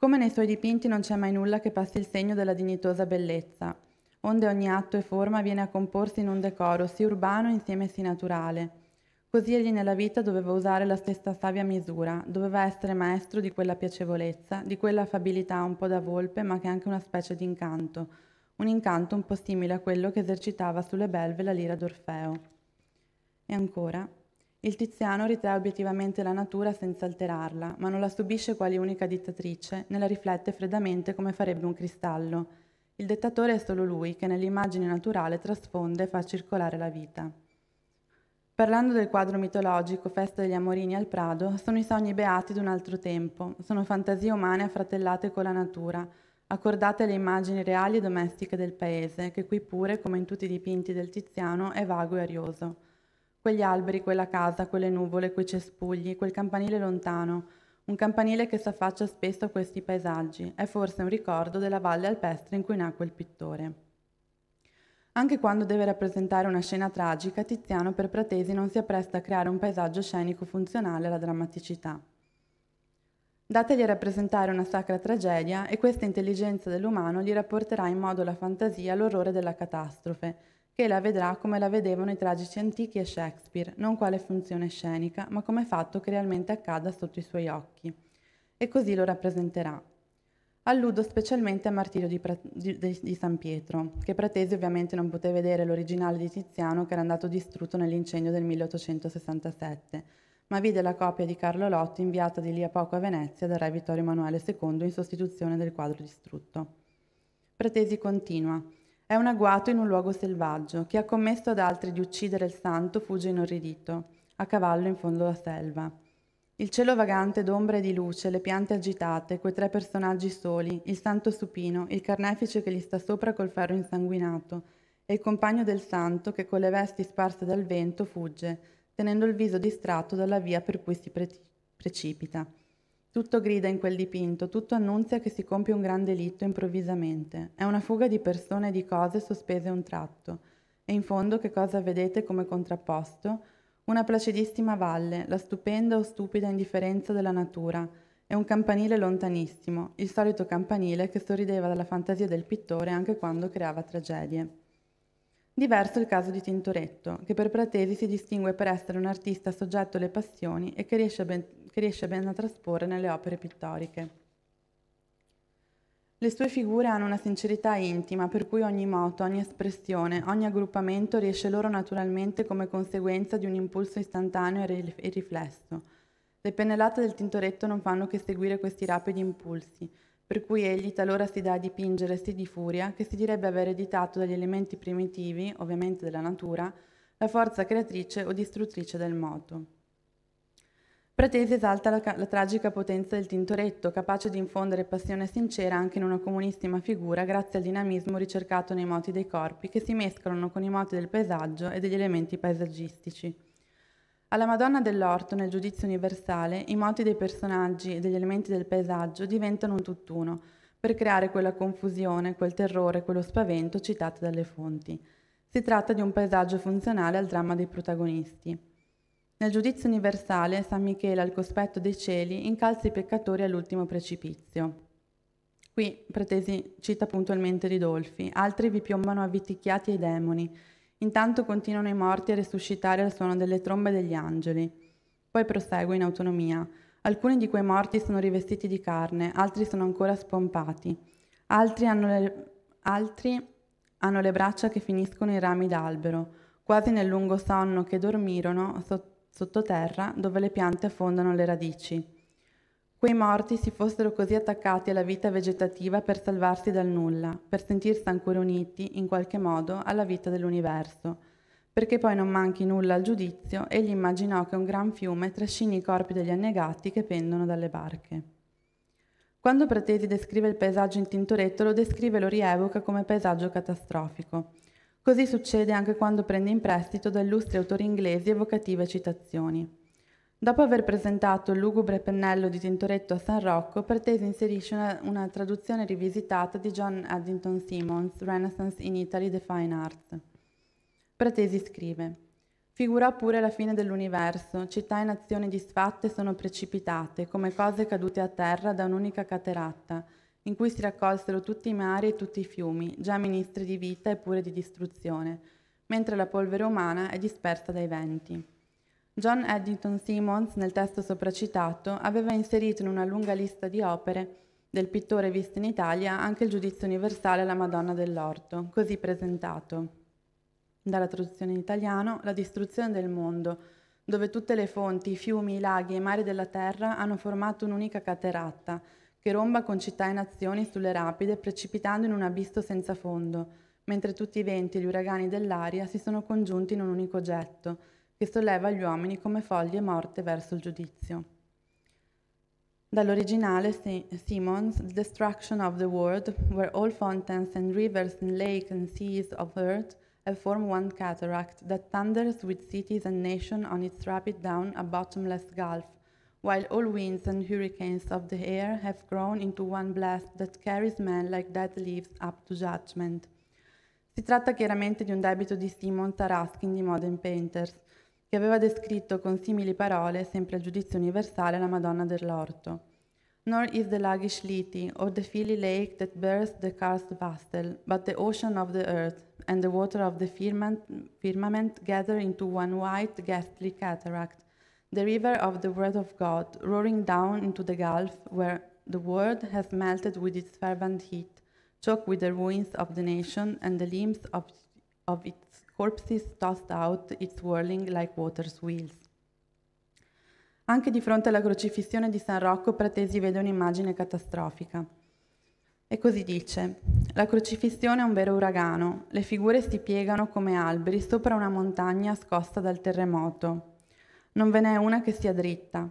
Come nei suoi dipinti non c'è mai nulla che passi il segno della dignitosa bellezza, onde ogni atto e forma viene a comporsi in un decoro, sì urbano insieme sì naturale. Così egli nella vita doveva usare la stessa savia misura, doveva essere maestro di quella piacevolezza, di quella affabilità un po' da volpe, ma che è anche una specie di incanto, un incanto un po' simile a quello che esercitava sulle belve la lira d'Orfeo. E ancora, il Tiziano ritrae obiettivamente la natura senza alterarla, ma non la subisce quale unica dittatrice, né la riflette freddamente come farebbe un cristallo. Il dettatore è solo lui che nell'immagine naturale trasfonde e fa circolare la vita. Parlando del quadro mitologico Festa degli Amorini al Prado, sono i sogni beati di un altro tempo, sono fantasie umane affratellate con la natura, accordate alle immagini reali e domestiche del paese, che qui pure, come in tutti i dipinti del Tiziano, è vago e arioso. Quegli alberi, quella casa, quelle nuvole, quei cespugli, quel campanile lontano, un campanile che si affaccia spesso a questi paesaggi, è forse un ricordo della valle alpestre in cui nacque il pittore. Anche quando deve rappresentare una scena tragica, Tiziano per Pratesi non si appresta a creare un paesaggio scenico funzionale alla drammaticità. Dategli a rappresentare una sacra tragedia e questa intelligenza dell'umano gli rapporterà in modo la fantasia l'orrore della catastrofe, che la vedrà come la vedevano i tragici antichi e Shakespeare, non quale funzione scenica, ma come fatto che realmente accada sotto i suoi occhi. E così lo rappresenterà. Alludo specialmente al Martirio di, di, di San Pietro, che Pratesi ovviamente non poté vedere l'originale di Tiziano che era andato distrutto nell'incendio del 1867, ma vide la copia di Carlo Lotti inviata di lì a poco a Venezia dal re Vittorio Emanuele II in sostituzione del quadro distrutto. Pratesi continua. È un agguato in un luogo selvaggio. Chi ha commesso ad altri di uccidere il santo fugge inorridito, a cavallo in fondo alla selva. Il cielo vagante d'ombra e di luce, le piante agitate, quei tre personaggi soli, il santo supino, il carnefice che gli sta sopra col ferro insanguinato e il compagno del santo che con le vesti sparse dal vento fugge, tenendo il viso distratto dalla via per cui si pre precipita. Tutto grida in quel dipinto, tutto annunzia che si compie un gran delitto improvvisamente. È una fuga di persone e di cose sospese a un tratto. E in fondo che cosa vedete come contrapposto? Una placidissima valle, la stupenda o stupida indifferenza della natura, e un campanile lontanissimo, il solito campanile che sorrideva dalla fantasia del pittore anche quando creava tragedie. Diverso il caso di Tintoretto, che per Pratesi si distingue per essere un artista soggetto alle passioni e che riesce a ben che riesce ben a trasporre nelle opere pittoriche. Le sue figure hanno una sincerità intima, per cui ogni moto, ogni espressione, ogni aggruppamento riesce loro naturalmente come conseguenza di un impulso istantaneo e riflesso. Le pennellate del tintoretto non fanno che seguire questi rapidi impulsi, per cui egli talora si dà a dipingere sì di furia, che si direbbe aver editato dagli elementi primitivi, ovviamente della natura, la forza creatrice o distruttrice del moto. Pratesi esalta la, la, tragica potenza del Tintoretto, capace di infondere passione sincera anche in una comunissima figura grazie al dinamismo ricercato nei moti dei corpi che si mescolano con i moti del paesaggio e degli elementi paesaggistici. Alla Madonna dell'Orto, nel giudizio universale, i moti dei personaggi e degli elementi del paesaggio diventano un tutt'uno, per creare quella confusione, quel terrore, quello spavento citato dalle fonti. Si tratta di un paesaggio funzionale al dramma dei protagonisti. Nel giudizio universale, San Michele al cospetto dei cieli incalza i peccatori all'ultimo precipizio. Qui Pretesi cita puntualmente Ridolfi, altri vi piombano avviticchiati ai demoni, intanto continuano i morti a resuscitare al suono delle trombe degli angeli. Poi prosegue in autonomia. Alcuni di quei morti sono rivestiti di carne, altri sono ancora spompati, altri hanno le, altri hanno le braccia che finiscono in rami d'albero, quasi nel lungo sonno che dormirono sotto sottoterra, dove le piante affondano le radici. Quei morti si fossero così attaccati alla vita vegetativa per salvarsi dal nulla, per sentirsi ancora uniti, in qualche modo, alla vita dell'universo, perché poi non manchi nulla al giudizio, egli immaginò che un gran fiume trascini i corpi degli annegati che pendono dalle barche. Quando Pratesi descrive il paesaggio in Tintoretto, lo descrive e lo rievoca come paesaggio catastrofico – Così succede anche quando prende in prestito da illustri autori inglesi evocative citazioni. Dopo aver presentato il lugubre pennello di Tintoretto a San Rocco, Pertesi inserisce una, una traduzione rivisitata di John Addington Simmons, Renaissance in Italy, The Fine Arts. Pertesi scrive Figurò pure la fine dell'universo, città e nazioni disfatte sono precipitate, come cose cadute a terra da un'unica cateratta, in cui si raccolsero tutti i mari e tutti i fiumi, già ministri di vita e pure di distruzione, mentre la polvere umana è dispersa dai venti. John Eddington Simmons, nel testo sopracitato, aveva inserito in una lunga lista di opere del pittore visto in Italia anche il giudizio universale alla Madonna dell'Orto, così presentato. Dalla traduzione in italiano, la distruzione del mondo, dove tutte le fonti, i fiumi, i laghi e i mari della terra hanno formato un'unica cateratta, che romba con città e nazioni sulle rapide precipitando in un abisso senza fondo, mentre tutti i venti e gli uragani dell'aria si sono congiunti in un unico getto, che solleva gli uomini come foglie morte verso il giudizio. Dall'originale Simmons, The Destruction of the World, where all fountains and rivers and lakes and seas of earth have formed one cataract that thunders with cities and nations on its rapid down a bottomless gulf, while all winds and hurricanes of the air have grown into one blast that carries men like dead leaves up to judgment. Si tratta chiaramente di un debito di Simon Taraskin di Modern Painters, che aveva descritto con simili parole, sempre a giudizio universale, la Madonna dell'Orto. Nor is the lagish Liti, or the filly lake that bears the cursed vastel, but the ocean of the earth, and the water of the firmament, firmament gather into one white, ghastly cataract, the river of the word of God, roaring down into the gulf where the world has melted with its fervent heat, choked with the ruins of the nation, and the limbs of, of its corpses tossed out, its whirling like water's wheels. Anche di fronte alla crocifissione di San Rocco Pratesi vede un'immagine catastrofica. E così dice, la crocifissione è un vero uragano, le figure si piegano come alberi sopra una montagna scossa dal terremoto. Non ve n'è una che sia dritta.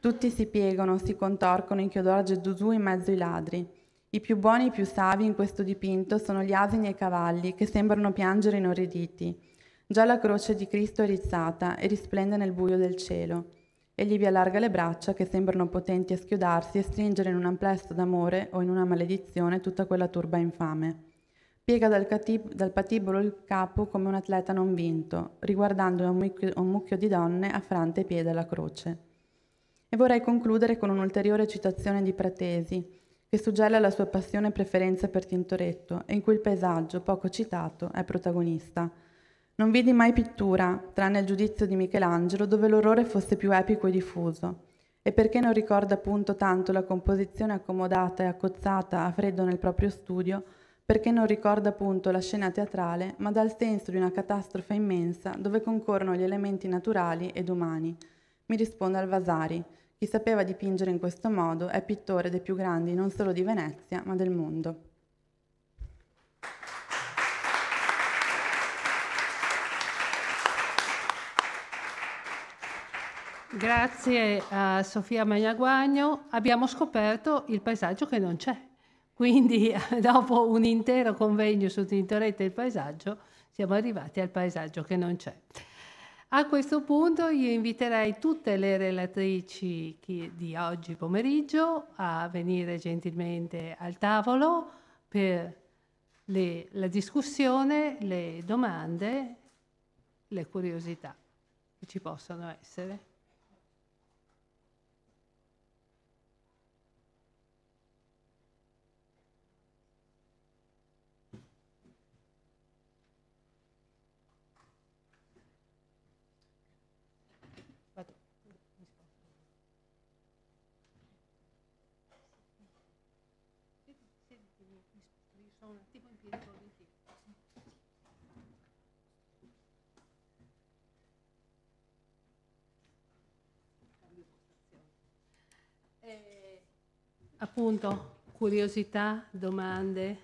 Tutti si piegano, si contorcono in chiodor Gesù in mezzo ai ladri. I più buoni e i più savi in questo dipinto sono gli asini e i cavalli, che sembrano piangere inorriditi. Già la croce di Cristo è rizzata e risplende nel buio del cielo. Egli vi allarga le braccia, che sembrano potenti a schiodarsi e stringere in un amplesso d'amore o in una maledizione tutta quella turba infame. Piega dal, dal, patibolo il capo come un atleta non vinto, riguardando un mucchio, un mucchio di donne affrante ai piedi alla croce. E vorrei concludere con un'ulteriore citazione di Pratesi, che suggella la sua passione e preferenza per Tintoretto e in cui il paesaggio, poco citato, è protagonista. Non vidi mai pittura, tranne il giudizio di Michelangelo, dove l'orrore fosse più epico e diffuso. E perché non ricorda appunto tanto la composizione accomodata e accozzata a freddo nel proprio studio, perché non ricorda appunto la scena teatrale, ma dà il senso di una catastrofe immensa dove concorrono gli elementi naturali ed umani. Mi risponde al Vasari. chi sapeva dipingere in questo modo è pittore dei più grandi non solo di Venezia, ma del mondo. Grazie a Sofia Magnaguagno abbiamo scoperto il paesaggio che non c'è. Quindi dopo un intero convegno su Tintoretta e il paesaggio siamo arrivati al paesaggio che non c'è. A questo punto io inviterei tutte le relatrici di oggi pomeriggio a venire gentilmente al tavolo per le, la discussione, le domande, le curiosità che ci possono essere. appunto curiosità, domande.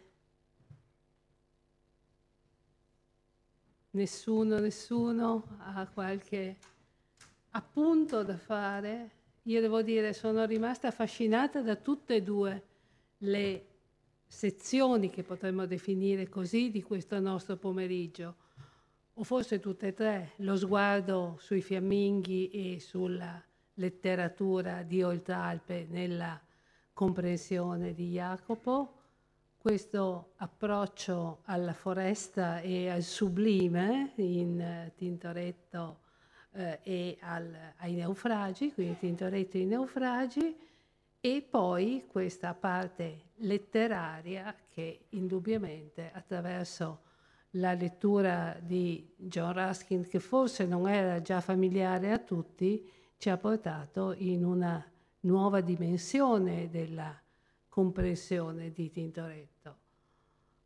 Nessuno, nessuno ha qualche appunto da fare. Io devo dire, sono rimasta affascinata da tutte e due le sezioni che potremmo definire così di questo nostro pomeriggio, o forse tutte e tre, lo sguardo sui fiamminghi e sulla letteratura di Oltralpe nella comprensione di Jacopo, questo approccio alla foresta e al sublime in eh, Tintoretto eh, e al, ai naufragi, quindi Tintoretto e i naufragi, e poi questa parte letteraria che indubbiamente attraverso la lettura di John Ruskin, che forse non era già familiare a tutti, ci ha portato in una nuova dimensione della comprensione di Tintoretto.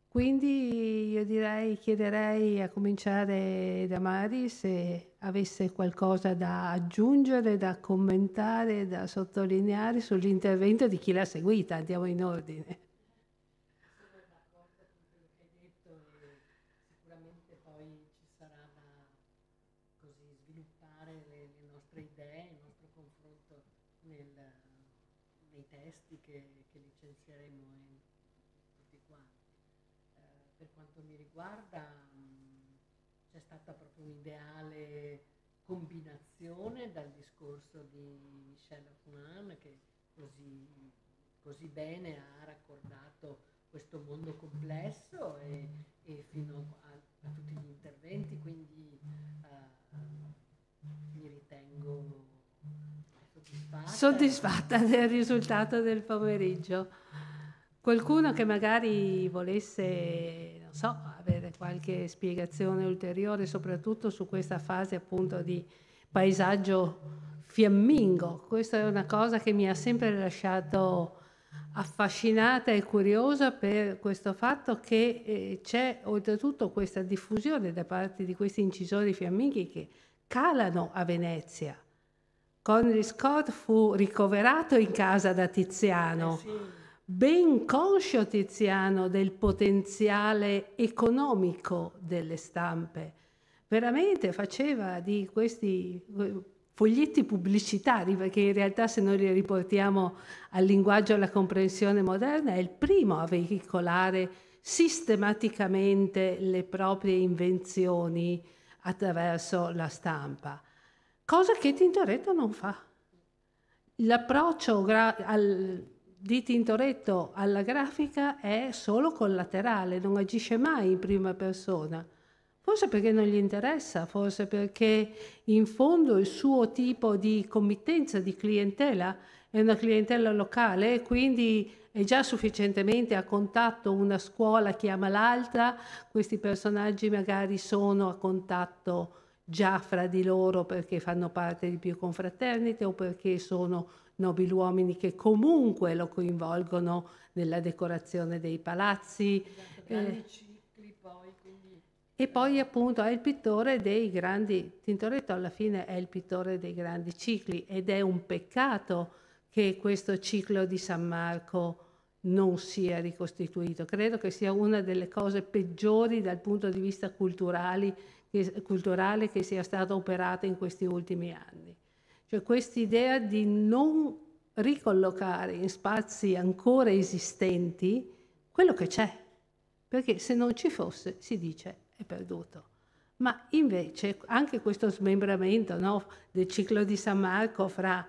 Quindi io direi, chiederei a cominciare da Mari se avesse qualcosa da aggiungere, da commentare, da sottolineare sull'intervento di chi l'ha seguita. Andiamo in ordine. riguarda c'è stata proprio un'ideale combinazione dal discorso di Michel Arcunin che così, così, bene ha raccordato questo mondo complesso e, e fino a, a, tutti gli interventi, quindi uh, mi ritengo soddisfatta. soddisfatta del risultato del pomeriggio. Qualcuno che magari volesse so, avere qualche spiegazione ulteriore, soprattutto su questa fase appunto di paesaggio fiammingo. Questa è una cosa che mi ha sempre lasciato affascinata e curiosa per questo fatto che eh, c'è oltretutto questa diffusione da parte di questi incisori fiamminghi che calano a Venezia. Conry Scott fu ricoverato in casa da Tiziano. Eh sì ben conscio Tiziano del potenziale economico delle stampe. Veramente faceva di questi eh, foglietti pubblicitari, perché in realtà se noi li riportiamo al linguaggio e alla comprensione moderna, è il primo a veicolare sistematicamente le proprie invenzioni attraverso la stampa, cosa che Tintoretto non fa. L'approccio al, di Tintoretto alla grafica è solo collaterale, non agisce mai in prima persona. Forse perché non gli interessa, forse perché in fondo il suo tipo di committenza, di clientela, è una clientela locale, quindi è già sufficientemente a contatto una scuola chiama l'altra, questi personaggi magari sono a contatto già fra di loro perché fanno parte di più confraternite o perché sono nobili uomini che comunque lo coinvolgono nella decorazione dei palazzi. Esatto, eh, cicli, poi, quindi... E poi appunto è il pittore dei grandi, Tintoretto alla fine è il pittore dei grandi cicli ed è un peccato che questo ciclo di San Marco non sia ricostituito. Credo che sia una delle cose peggiori dal punto di vista culturale che sia stata operata in questi ultimi anni. Cioè quest'idea di non ricollocare in spazi ancora esistenti quello che c'è, perché se non ci fosse si dice è perduto. Ma invece anche questo smembramento no, del ciclo di San Marco fra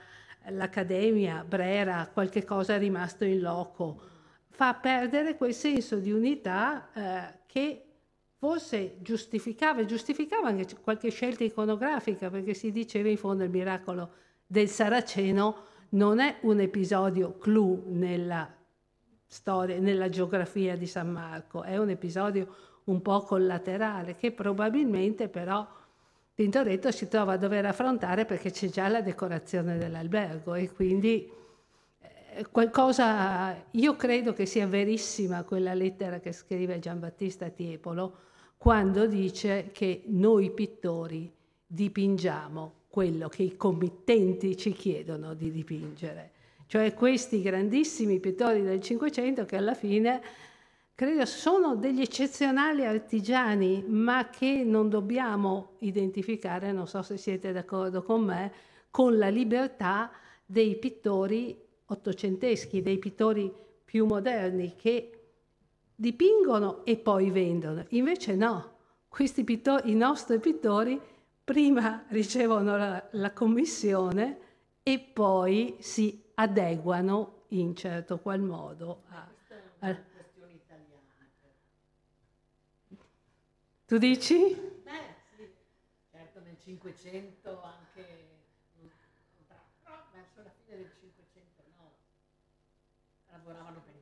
l'Accademia, Brera, qualche cosa rimasto in loco, fa perdere quel senso di unità eh, che forse giustificava, giustificava anche qualche scelta iconografica, perché si diceva in fondo il miracolo del Saraceno non è un episodio clou nella storia, nella geografia di San Marco, è un episodio un po' collaterale che probabilmente però Tintoretto si trova a dover affrontare perché c'è già la decorazione dell'albergo e quindi eh, qualcosa, io credo che sia verissima quella lettera che scrive Giambattista Tiepolo, quando dice che noi pittori dipingiamo quello che i committenti ci chiedono di dipingere. Cioè questi grandissimi pittori del Cinquecento che alla fine credo sono degli eccezionali artigiani, ma che non dobbiamo identificare, non so se siete d'accordo con me, con la libertà dei pittori ottocenteschi, dei pittori più moderni che dipingono e poi vendono. Invece no, questi pittori, i nostri pittori prima ricevono la, la commissione e poi si adeguano in certo qual modo a... Ah, a tu dici? Beh, sì, certo nel 500 anche... Però verso la fine del 500 no, lavoravano per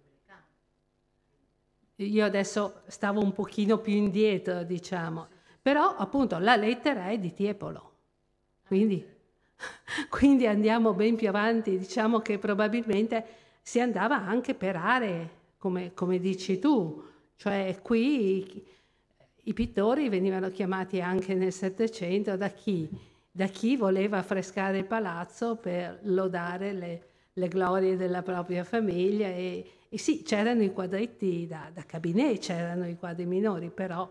io adesso stavo un pochino più indietro, diciamo, però appunto la lettera è di Tiepolo, quindi, quindi andiamo ben più avanti, diciamo che probabilmente si andava anche per aree, come, come dici tu, cioè qui i pittori venivano chiamati anche nel Settecento da chi? Da chi voleva affrescare il palazzo per lodare le, le glorie della propria famiglia e, e sì, c'erano i quadretti da, da cabinet, c'erano i quadri minori, però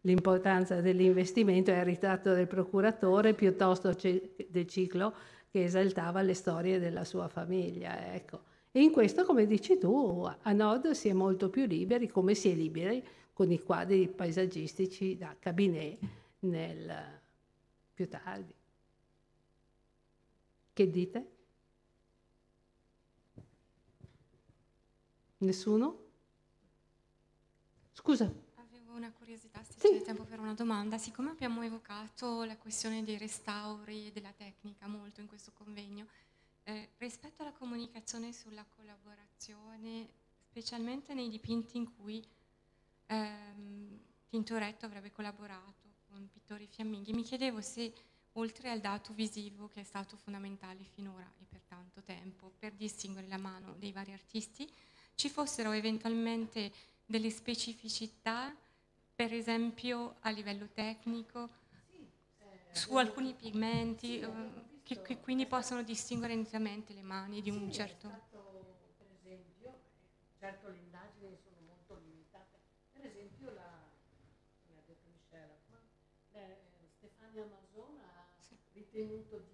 l'importanza dell'investimento è il ritratto del procuratore piuttosto del ciclo che esaltava le storie della sua famiglia. Ecco. E in questo, come dici tu, a nord si è molto più liberi, come si è liberi con i quadri paesaggistici da Cabinet nel... più tardi. Che dite? Nessuno? Scusa. Avevo una curiosità, se sì. c'è tempo per una domanda. Siccome abbiamo evocato la questione dei restauri e della tecnica molto in questo convegno, eh, rispetto alla comunicazione sulla collaborazione, specialmente nei dipinti in cui ehm, Tintoretto avrebbe collaborato con pittori fiamminghi, mi chiedevo se oltre al dato visivo che è stato fondamentale finora e per tanto tempo per distinguere la mano dei vari artisti, ci fossero eventualmente delle specificità, per esempio a livello tecnico, su alcuni pigmenti sì, eh, che, che, quindi possono distinguere nitidamente le mani di un sì, certo... Stato, per esempio, certo le indagini sono molto limitate, per esempio la, come eh, ha detto Michela, Stefania Amazon ha ritenuto di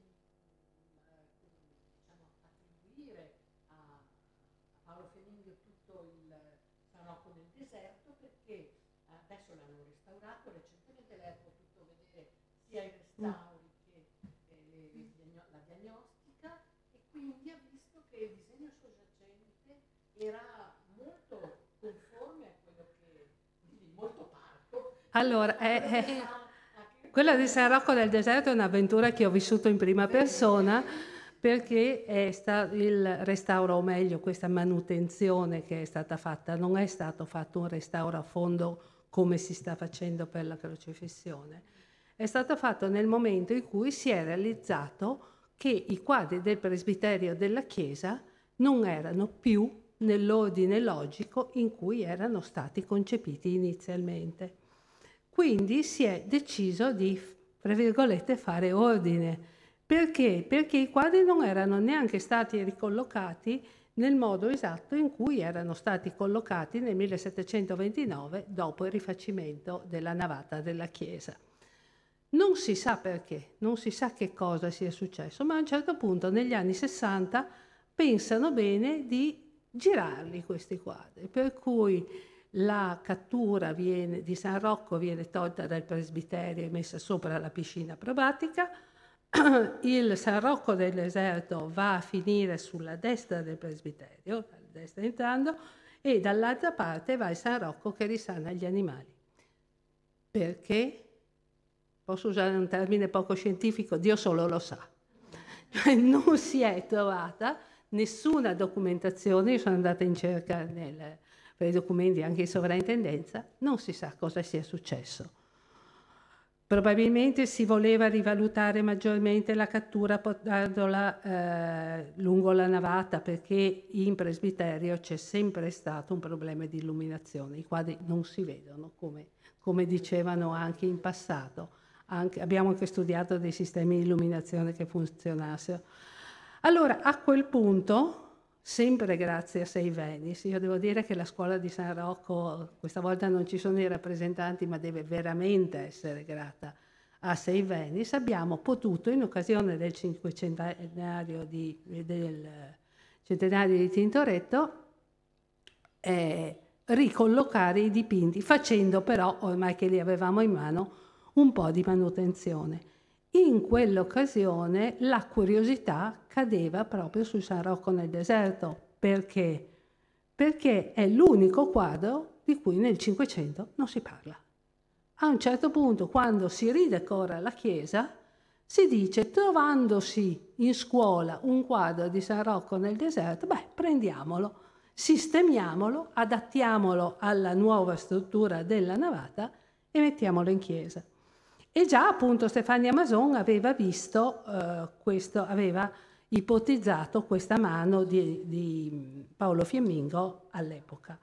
Allora, è, eh, è, eh, quella di San Rocco del Deserto è un'avventura che ho vissuto in prima persona perché è stato il restauro, o meglio questa manutenzione che è stata fatta, non è stato fatto un restauro a fondo come si sta facendo per la crocifissione, è stato fatto nel momento in cui si è realizzato che i quadri del presbiterio della chiesa non erano più nell'ordine logico in cui erano stati concepiti inizialmente. Quindi si è deciso di, tra virgolette, fare ordine. Perché? Perché i quadri non erano neanche stati ricollocati nel modo esatto in cui erano stati collocati nel 1729 dopo il rifacimento della navata della chiesa. Non si sa perché, non si sa che cosa sia successo, ma a un certo punto negli anni 60 pensano bene di girarli questi quadri, per cui la cattura viene, di San Rocco viene tolta dal presbiterio e messa sopra la piscina probatica, il San Rocco del deserto va a finire sulla destra del presbiterio, dalla destra entrando, e dall'altra parte va il San Rocco che risana gli animali. Perché? Posso usare un termine poco scientifico, Dio solo lo sa. Cioè, non si è trovata nessuna documentazione, io sono andata in cerca nel, per i documenti anche in sovrintendenza, non si sa cosa sia successo. Probabilmente si voleva rivalutare maggiormente la cattura portandola eh, lungo la navata perché in presbiterio c'è sempre stato un problema di illuminazione, i quadri non si vedono come, come dicevano anche in passato. Anche, abbiamo anche studiato dei sistemi di illuminazione che funzionassero. Allora a quel punto sempre grazie a Sei Venis. Io devo dire che la scuola di San Rocco, questa volta non ci sono i rappresentanti, ma deve veramente essere grata a Sei Venis. abbiamo potuto, in occasione del cinquecentenario di, del centenario di Tintoretto, eh, ricollocare i dipinti, facendo però, ormai che li avevamo in mano, un po' di manutenzione in quell'occasione la curiosità cadeva proprio su San Rocco nel deserto. Perché? Perché è l'unico quadro di cui nel Cinquecento non si parla. A un certo punto, quando si ridecora la chiesa, si dice trovandosi in scuola un quadro di San Rocco nel deserto, beh, prendiamolo, sistemiamolo, adattiamolo alla nuova struttura della navata e mettiamolo in chiesa. E già appunto Stefania Mason aveva visto eh, questo, aveva ipotizzato questa mano di, di Paolo Fiammingo all'epoca.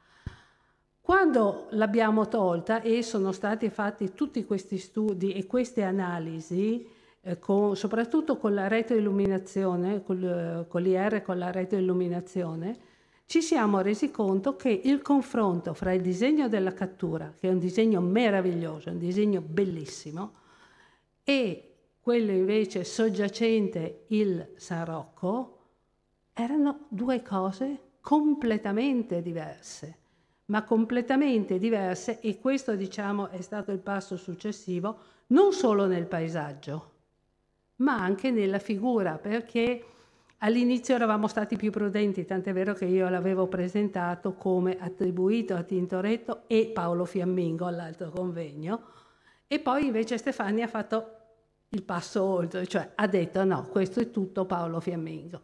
Quando l'abbiamo tolta e sono stati fatti tutti questi studi e queste analisi, eh, con, soprattutto con la retroilluminazione, col, con l'IR e con la rete illuminazione, ci siamo resi conto che il confronto fra il disegno della cattura, che è un disegno meraviglioso, un disegno bellissimo, e quello invece soggiacente, il San Rocco erano due cose completamente diverse, ma completamente diverse e questo diciamo è stato il passo successivo non solo nel paesaggio, ma anche nella figura, perché all'inizio eravamo stati più prudenti, tant'è vero che io l'avevo presentato come attribuito a Tintoretto e Paolo Fiammingo all'altro convegno, e poi invece Stefani ha fatto il passo oltre, cioè ha detto no, questo è tutto Paolo Fiammingo.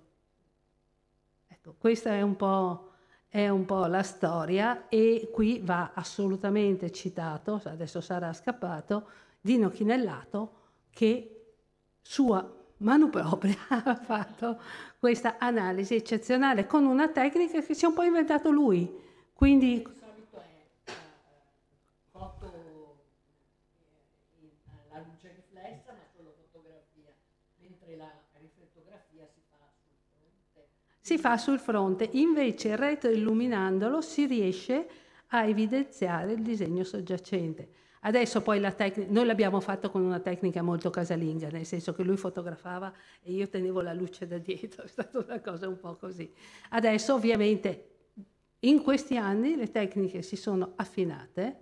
Ecco, questa è un po' è un po' la storia e qui va assolutamente citato, cioè adesso sarà scappato, Dino Chinellato che sua mano propria ha fatto questa analisi eccezionale con una tecnica che si è un po' inventato lui. Quindi si fa sul fronte, invece retroilluminandolo si riesce a evidenziare il disegno soggiacente. Adesso poi la tecnica, noi l'abbiamo fatto con una tecnica molto casalinga, nel senso che lui fotografava e io tenevo la luce da dietro, è stata una cosa un po' così. Adesso ovviamente in questi anni le tecniche si sono affinate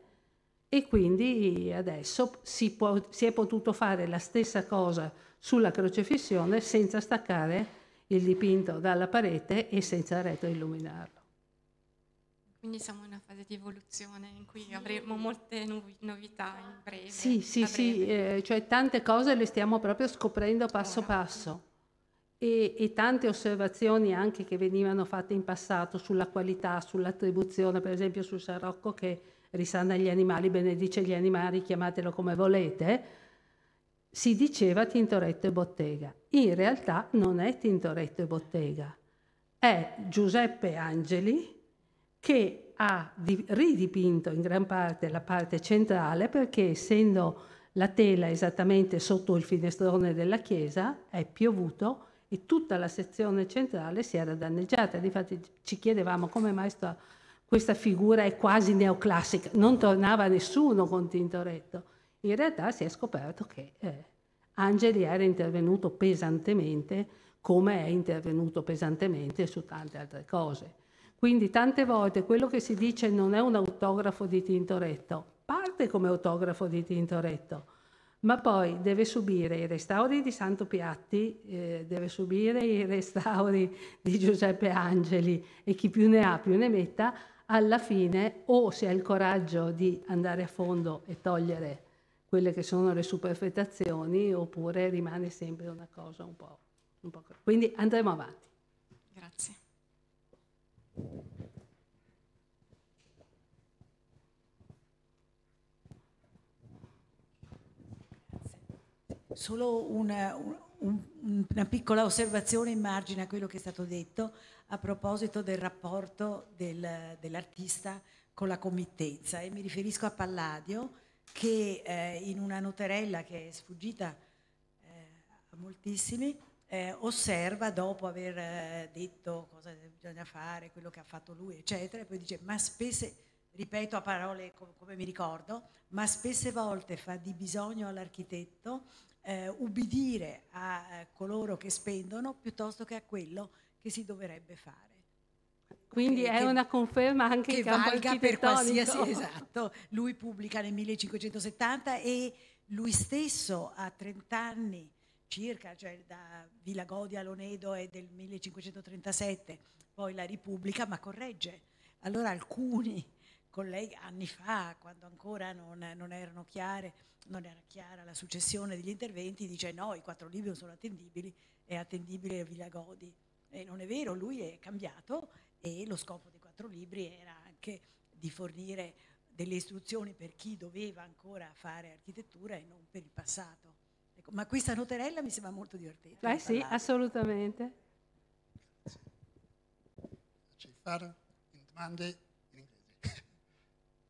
e quindi adesso si, può, si è potuto fare la stessa cosa sulla crocefissione senza staccare il dipinto dalla parete e senza retro illuminarlo. Quindi siamo in una fase di evoluzione in cui avremo molte novità in breve. Sì, sì, breve. sì, eh, cioè tante cose le stiamo proprio scoprendo passo Ora. passo e, e, tante osservazioni anche che venivano fatte in passato sulla qualità, sull'attribuzione, per esempio sul Sarocco che risana gli animali, benedice gli animali, chiamatelo come volete, si diceva Tintoretto e Bottega. In realtà non è Tintoretto e Bottega, è Giuseppe Angeli che ha ridipinto in gran parte la parte centrale perché essendo la tela esattamente sotto il finestrone della chiesa è piovuto e tutta la sezione centrale si era danneggiata. Difatti ci chiedevamo come mai sta, questa figura è quasi neoclassica, non tornava nessuno con Tintoretto in realtà si è scoperto che eh, Angeli era intervenuto pesantemente come è intervenuto pesantemente su tante altre cose. Quindi tante volte quello che si dice non è un autografo di Tintoretto, parte come autografo di Tintoretto, ma poi deve subire i restauri di Santo Piatti, eh, deve subire i restauri di Giuseppe Angeli e chi più ne ha più ne metta, alla fine o si ha il coraggio di andare a fondo e togliere quelle che sono le superfettazioni oppure rimane sempre una cosa un po', un po'... Quindi andremo avanti. Grazie. Solo una, una, piccola osservazione in margine a quello che è stato detto a proposito del rapporto del, dell'artista con la committenza e mi riferisco a Palladio che eh, in una noterella che è sfuggita eh, a moltissimi, eh, osserva dopo aver eh, detto cosa bisogna fare, quello che ha fatto lui, eccetera, e poi dice, ma spesse, ripeto a parole com come mi ricordo, ma spesse volte fa di bisogno all'architetto eh, ubbidire a eh, coloro che spendono piuttosto che a quello che si dovrebbe fare. Quindi che, è una conferma anche che in campo valga per qualsiasi esatto. Lui pubblica nel 1570 e lui stesso a 30 anni circa, cioè da Villa Godia a Lonedo è del 1537, poi la Repubblica, ma corregge. Allora alcuni colleghi anni fa, quando ancora non, non erano chiare, non era chiara la successione degli interventi, dice no, i quattro libri non sono attendibili, è attendibile Villa Godi. E non è vero, lui è cambiato e lo scopo dei quattro libri era anche di fornire delle istruzioni per chi doveva ancora fare architettura e non per il passato. Ecco, ma questa noterella mi sembra molto divertente. Beh sì, assolutamente. Ci fare domande in inglese.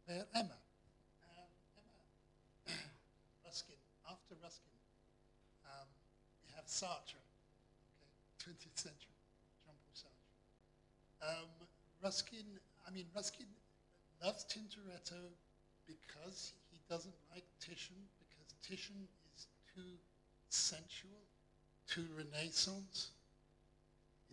Per Emma. Eh, Ruskin, after Ruskin, um, we have Sartre, okay, 20th century. Um, Ruskin, I mean, Ruskin loves Tintoretto because he doesn't like Titian, because Titian is too sensual, too Renaissance.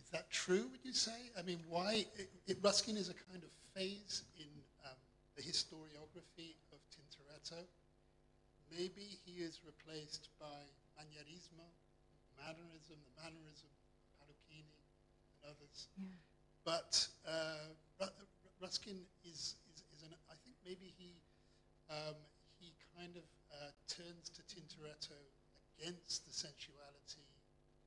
Is that true, would you say? I mean, why? It, it, Ruskin is a kind of phase in um, the historiography of Tintoretto. Maybe he is replaced by Manierismo, mannerism, the mannerism, Parrucchini, and others. Yeah but uh, Ruskin is, is, is, an, I think maybe he, um, he kind of uh, turns to Tintoretto against the sensuality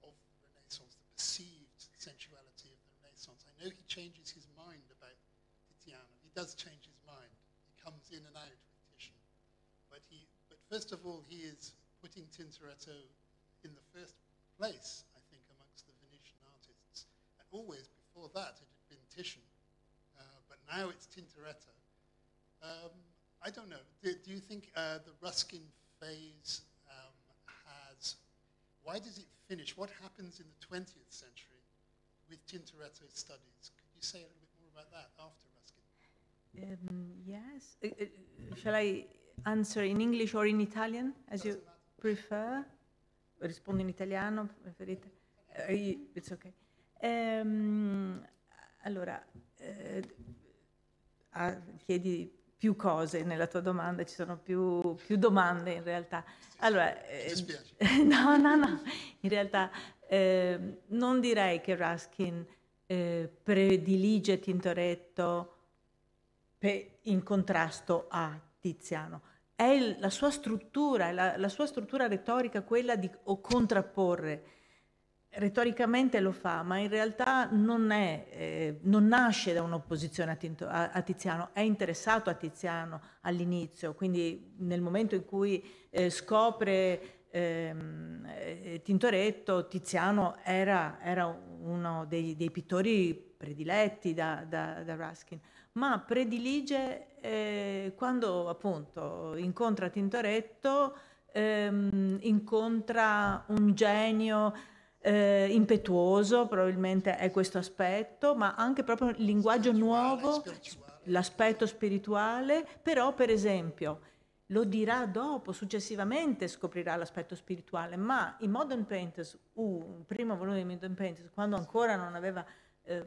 of the Renaissance, the perceived sensuality of the Renaissance. I know he changes his mind about Titiano. He does change his mind. He comes in and out with Titian. But, he, but first of all, he is putting Tintoretto in the first place, I think, amongst the Venetian artists, and always before that it had been Titian, uh, but now it's Tintoretto. Um, I don't know. Do, do you think uh, the Ruskin phase um, has? Why does it finish? What happens in the 20th century with Tintoretto's studies? Could you say a little bit more about that after Ruskin? Um, yes. Uh, uh shall I answer in English or in Italian, as Doesn't you matter. prefer? Rispondo in italiano, preferite? Uh, it's okay. Ehm, allora, eh, ah, chiedi più cose nella tua domanda, ci sono più, più domande in realtà. Allora, eh, no, no, no, in realtà eh, non direi che Ruskin eh, predilige Tintoretto per, in contrasto a Tiziano. È il, la sua struttura, la, la, sua struttura retorica quella di o contrapporre retoricamente lo fa, ma in realtà non, è, eh, non nasce da un'opposizione a, a, Tiziano, è interessato a Tiziano all'inizio, quindi nel momento in cui eh, scopre ehm, eh, Tintoretto, Tiziano era, era uno dei, dei, pittori prediletti da, da, da Ruskin, ma predilige eh, quando appunto incontra Tintoretto, ehm, incontra un genio, eh, impetuoso, probabilmente è questo aspetto, ma anche proprio il linguaggio nuovo, l'aspetto spirituale, però per esempio lo dirà dopo, successivamente scoprirà l'aspetto spirituale, ma in Modern Painters, uh, il primo volume di Modern Painters, quando ancora non aveva... Eh,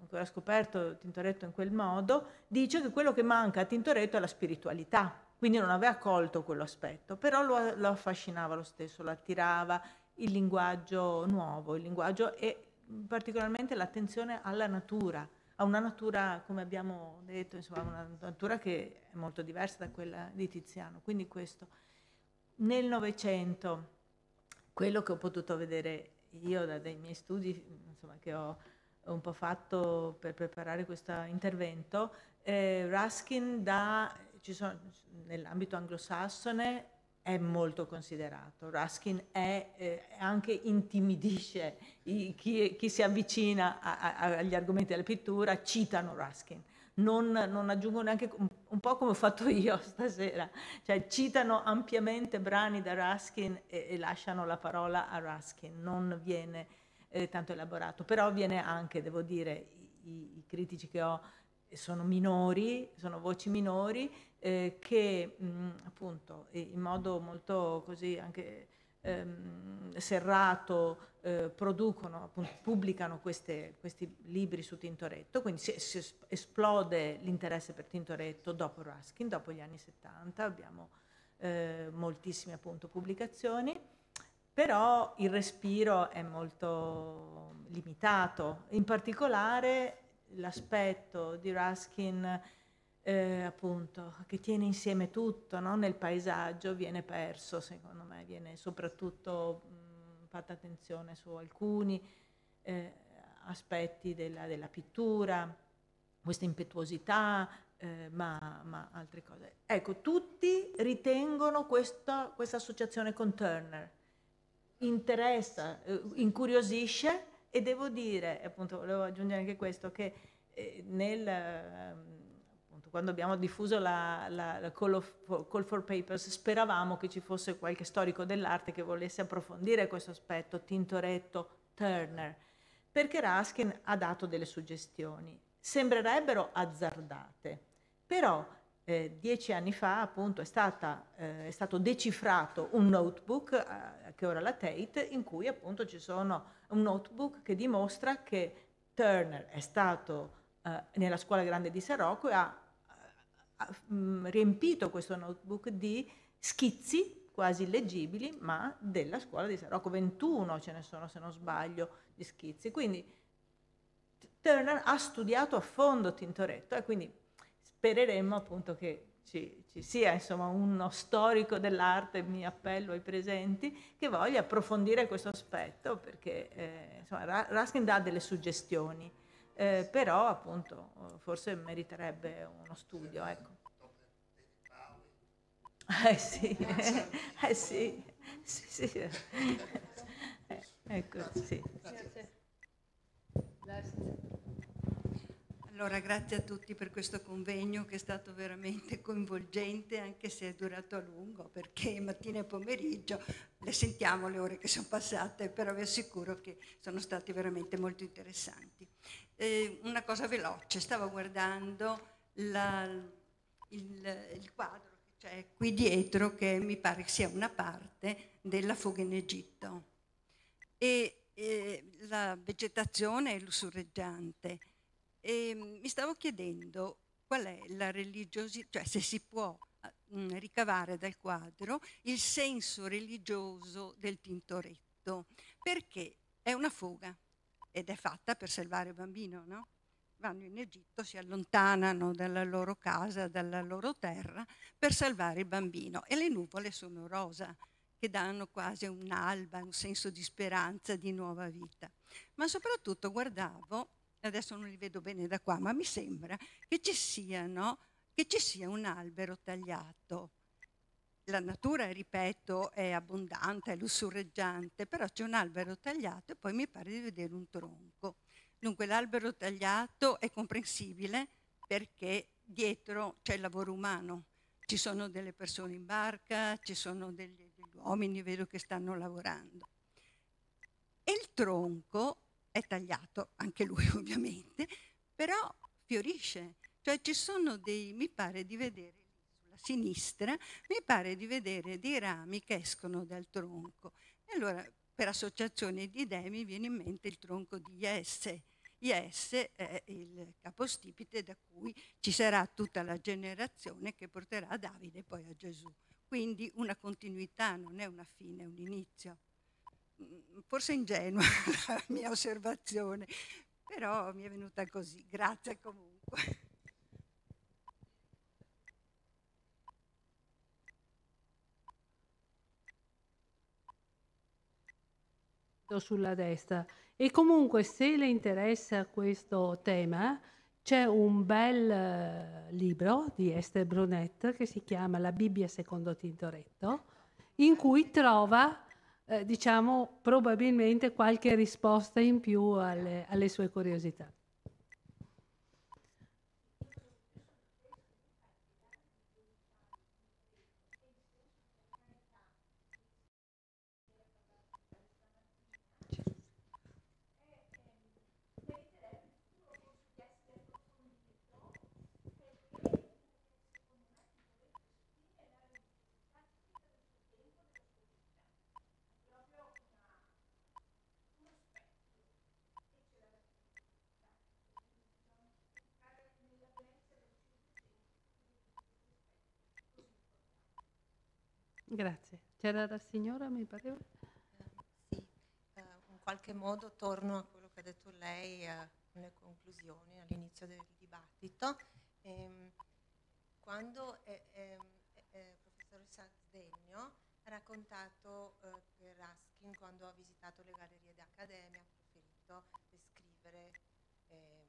ancora scoperto Tintoretto in quel modo, dice che quello che manca a Tintoretto è la spiritualità, quindi non aveva colto quello aspetto, però lo, lo affascinava lo stesso, lo attirava, il linguaggio nuovo, il linguaggio e particolarmente l'attenzione alla natura, a una natura, come abbiamo detto, insomma, una natura che è molto diversa da quella di Tiziano. Quindi questo. Nel Novecento, quello che ho potuto vedere io da, dai miei studi, insomma, che ho un po' fatto per preparare questo intervento, eh, Ruskin da, nell'ambito anglosassone è molto considerato. Ruskin è, eh, anche intimidisce i, chi, chi, si avvicina a, a, agli argomenti della pittura, citano Ruskin. Non, non aggiungo neanche un, po' come ho fatto io stasera, cioè citano ampiamente brani da Ruskin e, e lasciano la parola a Ruskin, non viene eh, tanto elaborato, però viene anche, devo dire, i, i critici che ho sono minori, sono voci minori eh, che mh, mm, appunto in modo molto così anche ehm, serrato eh, producono, appunto, pubblicano queste, questi libri su Tintoretto, quindi si, si esplode l'interesse per Tintoretto dopo Ruskin, dopo gli anni 70, abbiamo eh, moltissime appunto pubblicazioni però il respiro è molto limitato, in particolare l'aspetto di Ruskin eh, appunto, che tiene insieme tutto no? nel paesaggio, viene perso, secondo me, viene soprattutto mh, fatta attenzione su alcuni eh, aspetti della, della, pittura, questa impetuosità, eh, ma, ma, altre cose. Ecco, tutti ritengono questa, questa associazione con Turner, interessa, eh, incuriosisce e devo dire, appunto, volevo aggiungere anche questo, che eh, nel, ehm, appunto, quando abbiamo diffuso la, la, la call, of, call, for Papers speravamo che ci fosse qualche storico dell'arte che volesse approfondire questo aspetto, Tintoretto, Turner, perché Raskin ha dato delle suggestioni, sembrerebbero azzardate, però eh, dieci anni fa appunto è, stata, eh, è stato decifrato un notebook, eh, che ora la Tate, in cui appunto ci sono un notebook che dimostra che Turner è stato eh, nella scuola grande di Sarocco e ha, eh, ha mh, mm, riempito questo notebook di schizzi quasi leggibili, ma della scuola di Sarocco. 21 ce ne sono, se non sbaglio, di schizzi. Quindi Turner ha studiato a fondo Tintoretto e quindi Spereremmo appunto che ci, ci sia insomma, uno storico dell'arte, mi appello ai presenti, che voglia approfondire questo aspetto perché eh, insomma, Ruskin dà delle suggestioni, eh, però appunto forse meriterebbe uno studio. Ecco. Eh sì, eh sì, sì, sì. Eh, ecco, sì. Grazie. Grazie. Allora, grazie a tutti per questo convegno che è stato veramente coinvolgente, anche se è durato a lungo, perché mattina e pomeriggio le sentiamo le ore che sono passate, però vi assicuro che sono stati veramente molto interessanti. Eh, una cosa veloce, stavo guardando la, il, il quadro che c'è qui dietro, che mi pare sia una parte della fuga in Egitto. E, e eh, la vegetazione è lussureggiante e ehm, mi stavo chiedendo qual è la religiosità, cioè se si può mm, ricavare dal quadro il senso religioso del Tintoretto, perché è una fuga ed è fatta per salvare il bambino, no? Vanno in Egitto, si allontanano dalla loro casa, dalla loro terra per salvare il bambino e le nuvole sono rosa che danno quasi un'alba, un senso di speranza, di nuova vita. Ma soprattutto guardavo adesso non li vedo bene da qua, ma mi sembra che ci, siano, che ci sia un albero tagliato. La natura, ripeto, è abbondante, è lussureggiante, però c'è un albero tagliato e poi mi pare di vedere un tronco. Dunque l'albero tagliato è comprensibile perché dietro c'è il lavoro umano. Ci sono delle persone in barca, ci sono degli, degli uomini, vedo che stanno lavorando. E il tronco è tagliato, anche lui ovviamente, però fiorisce. Cioè ci sono dei, mi pare di vedere sulla sinistra, mi pare di vedere dei rami che escono dal tronco. E allora per associazione di idee mi viene in mente il tronco di Iesse. Iesse è il capostipite da cui ci sarà tutta la generazione che porterà Davide poi a Gesù. Quindi una continuità, non è una fine, è un inizio. Mm, forse ingenua la mia osservazione, però mi è venuta così. Grazie comunque. sulla destra e comunque se le interessa questo tema c'è un bel eh, libro di Esther Brunette che si chiama La Bibbia secondo Tintoretto in cui trova eh, diciamo probabilmente qualche risposta in più alle, alle sue curiosità. Grazie. C'era la signora, mi pareva? Uh, sì, uh, in qualche modo torno a quello che ha detto lei uh, eh, con le conclusioni all'inizio del dibattito. Um, quando il eh, ehm, professor Sardegno ha raccontato per Raskin quando ha visitato le gallerie d'Accademia, ha preferito descrivere ehm,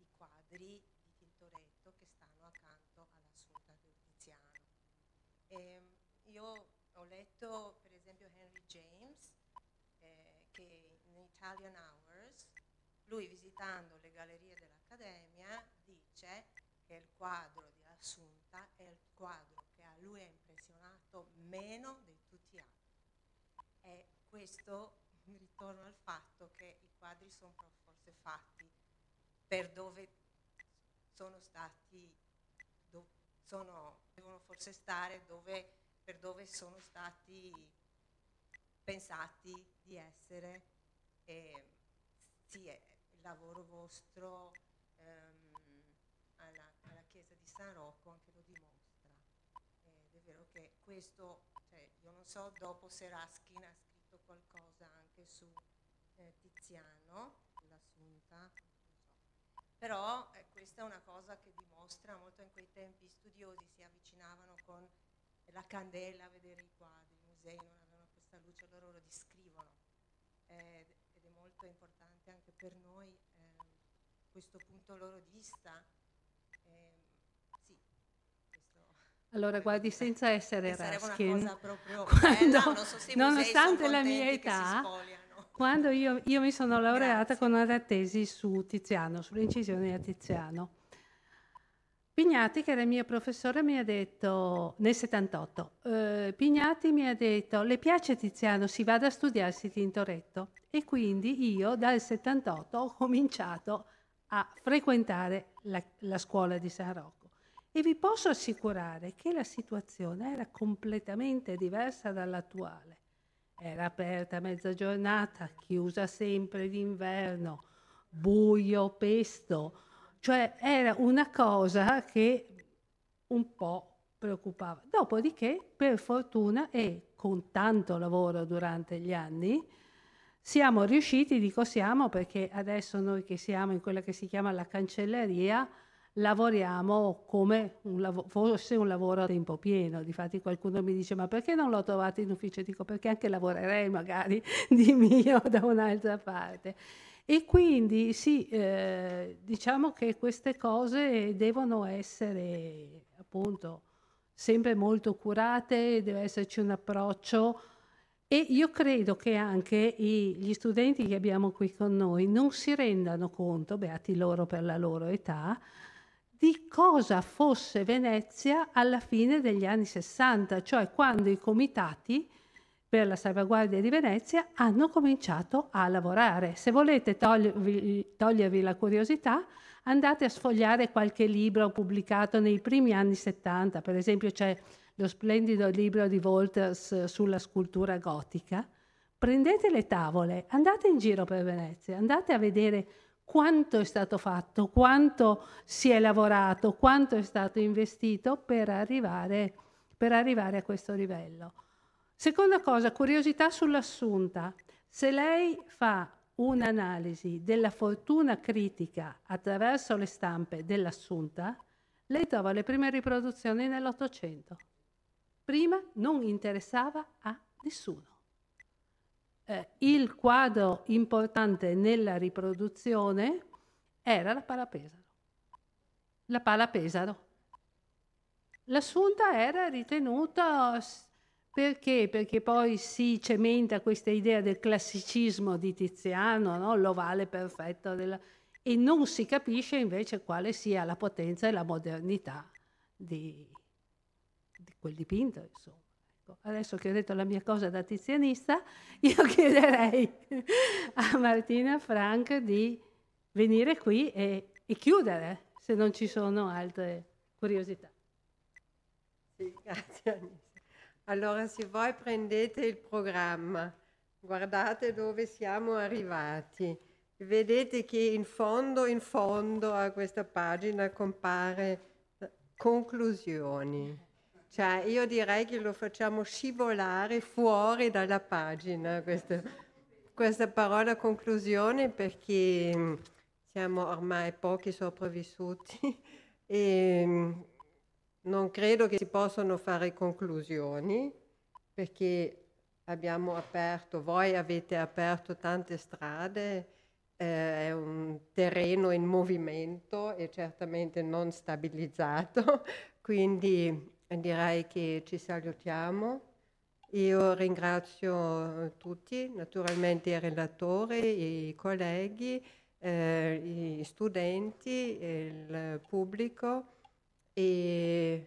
i quadri di Tintoretto che stanno accanto alla sua di Tiziano io ho letto per esempio Henry James, eh, che in Italian Hours, lui visitando le gallerie dell'Accademia dice che il quadro di Assunta è il quadro che a lui ha impressionato meno di tutti gli altri. E questo mi ritorno al fatto che i quadri sono forse fatti per dove sono stati, do, sono, devono forse stare, dove per dove sono stati pensati di essere. E, sì, il lavoro vostro ehm, alla, alla, chiesa di San Rocco anche lo dimostra. Ed è vero che questo, cioè, io non so dopo se Raskin ha scritto qualcosa anche su eh, Tiziano, l'assunta, so. però eh, questa è una cosa che dimostra molto in quei tempi studiosi si avvicinavano con la candela a vedere i quadri, i musei non avevano questa luce, allora lo descrivono eh, ed è molto importante anche per noi eh, questo punto loro di vista. Eh, sì, allora, guardi, senza essere Raskin, quando, nonostante la mia età, quando io, io, mi sono laureata Grazie. con una tesi su Tiziano, sull'incisione a Tiziano. Pignati, che era il mio professore, mi ha detto, nel 78, eh, Pignati mi ha detto, le piace Tiziano, si vada a studiarsi Tintoretto. E quindi io dal 78 ho cominciato a frequentare la, la scuola di San Rocco. E vi posso assicurare che la situazione era completamente diversa dall'attuale. Era aperta mezzogiornata, chiusa sempre d'inverno, buio, pesto, cioè era una cosa che un po' preoccupava. Dopodiché, per fortuna e con tanto lavoro durante gli anni, siamo riusciti, dico siamo perché adesso noi che siamo in quella che si chiama la cancelleria, lavoriamo come un lav- fosse un lavoro a tempo pieno. Difatti qualcuno mi dice ma perché non l'ho trovato in ufficio? Dico perché anche lavorerei magari di mio da un'altra parte. E quindi sì, eh, diciamo che queste cose devono essere appunto sempre molto curate, deve esserci un approccio e io credo che anche i, gli studenti che abbiamo qui con noi non si rendano conto, beati loro per la loro età, di cosa fosse Venezia alla fine degli anni 60, cioè quando i comitati per la salvaguardia di Venezia hanno cominciato a lavorare. Se volete togliervi, togliervi la curiosità, andate a sfogliare qualche libro pubblicato nei primi anni 70, per esempio c'è lo splendido libro di Wolters sulla scultura gotica, prendete le tavole, andate in giro per Venezia, andate a vedere quanto è stato fatto, quanto si è lavorato, quanto è stato investito per arrivare, per arrivare a questo livello. Seconda cosa, curiosità sull'assunta. Se lei fa un'analisi della fortuna critica attraverso le stampe dell'assunta, lei trova le prime riproduzioni nell'Ottocento. Prima non interessava a nessuno. Eh, il quadro importante nella riproduzione era la pala Pesaro. La pala Pesaro. L'assunta era ritenuta perché? Perché poi si cementa questa idea del classicismo di Tiziano, no? l'ovale perfetto, della... e non si capisce invece quale sia la potenza e la modernità di, di quel dipinto. Insomma. Ecco. Adesso che ho detto la mia cosa da tizianista, io chiederei a Martina Frank di venire qui e, e chiudere se non ci sono altre curiosità. Sì, grazie Anissa. Allora se voi prendete il programma, guardate dove siamo arrivati. Vedete che in fondo, in fondo a questa pagina compare eh, conclusioni. Cioè io direi che lo facciamo scivolare fuori dalla pagina, questa, questa parola conclusione, perché mm, siamo ormai pochi sopravvissuti. E, mm, non credo che si possano fare conclusioni perché abbiamo aperto, voi avete aperto tante strade, eh, è un terreno in movimento e certamente non stabilizzato, quindi direi che ci salutiamo. Io ringrazio tutti, naturalmente i relatori, i colleghi, eh, gli studenti, il pubblico e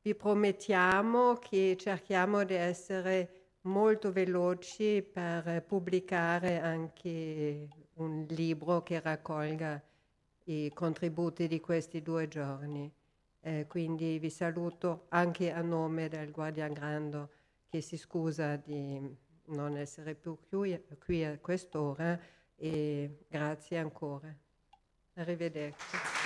vi promettiamo che cerchiamo di essere molto veloci per pubblicare anche un libro che raccolga i contributi di questi due giorni. Eh, quindi vi saluto anche a nome del Guardian Grando che si scusa di non essere più qui a quest'ora e grazie ancora. Arrivederci.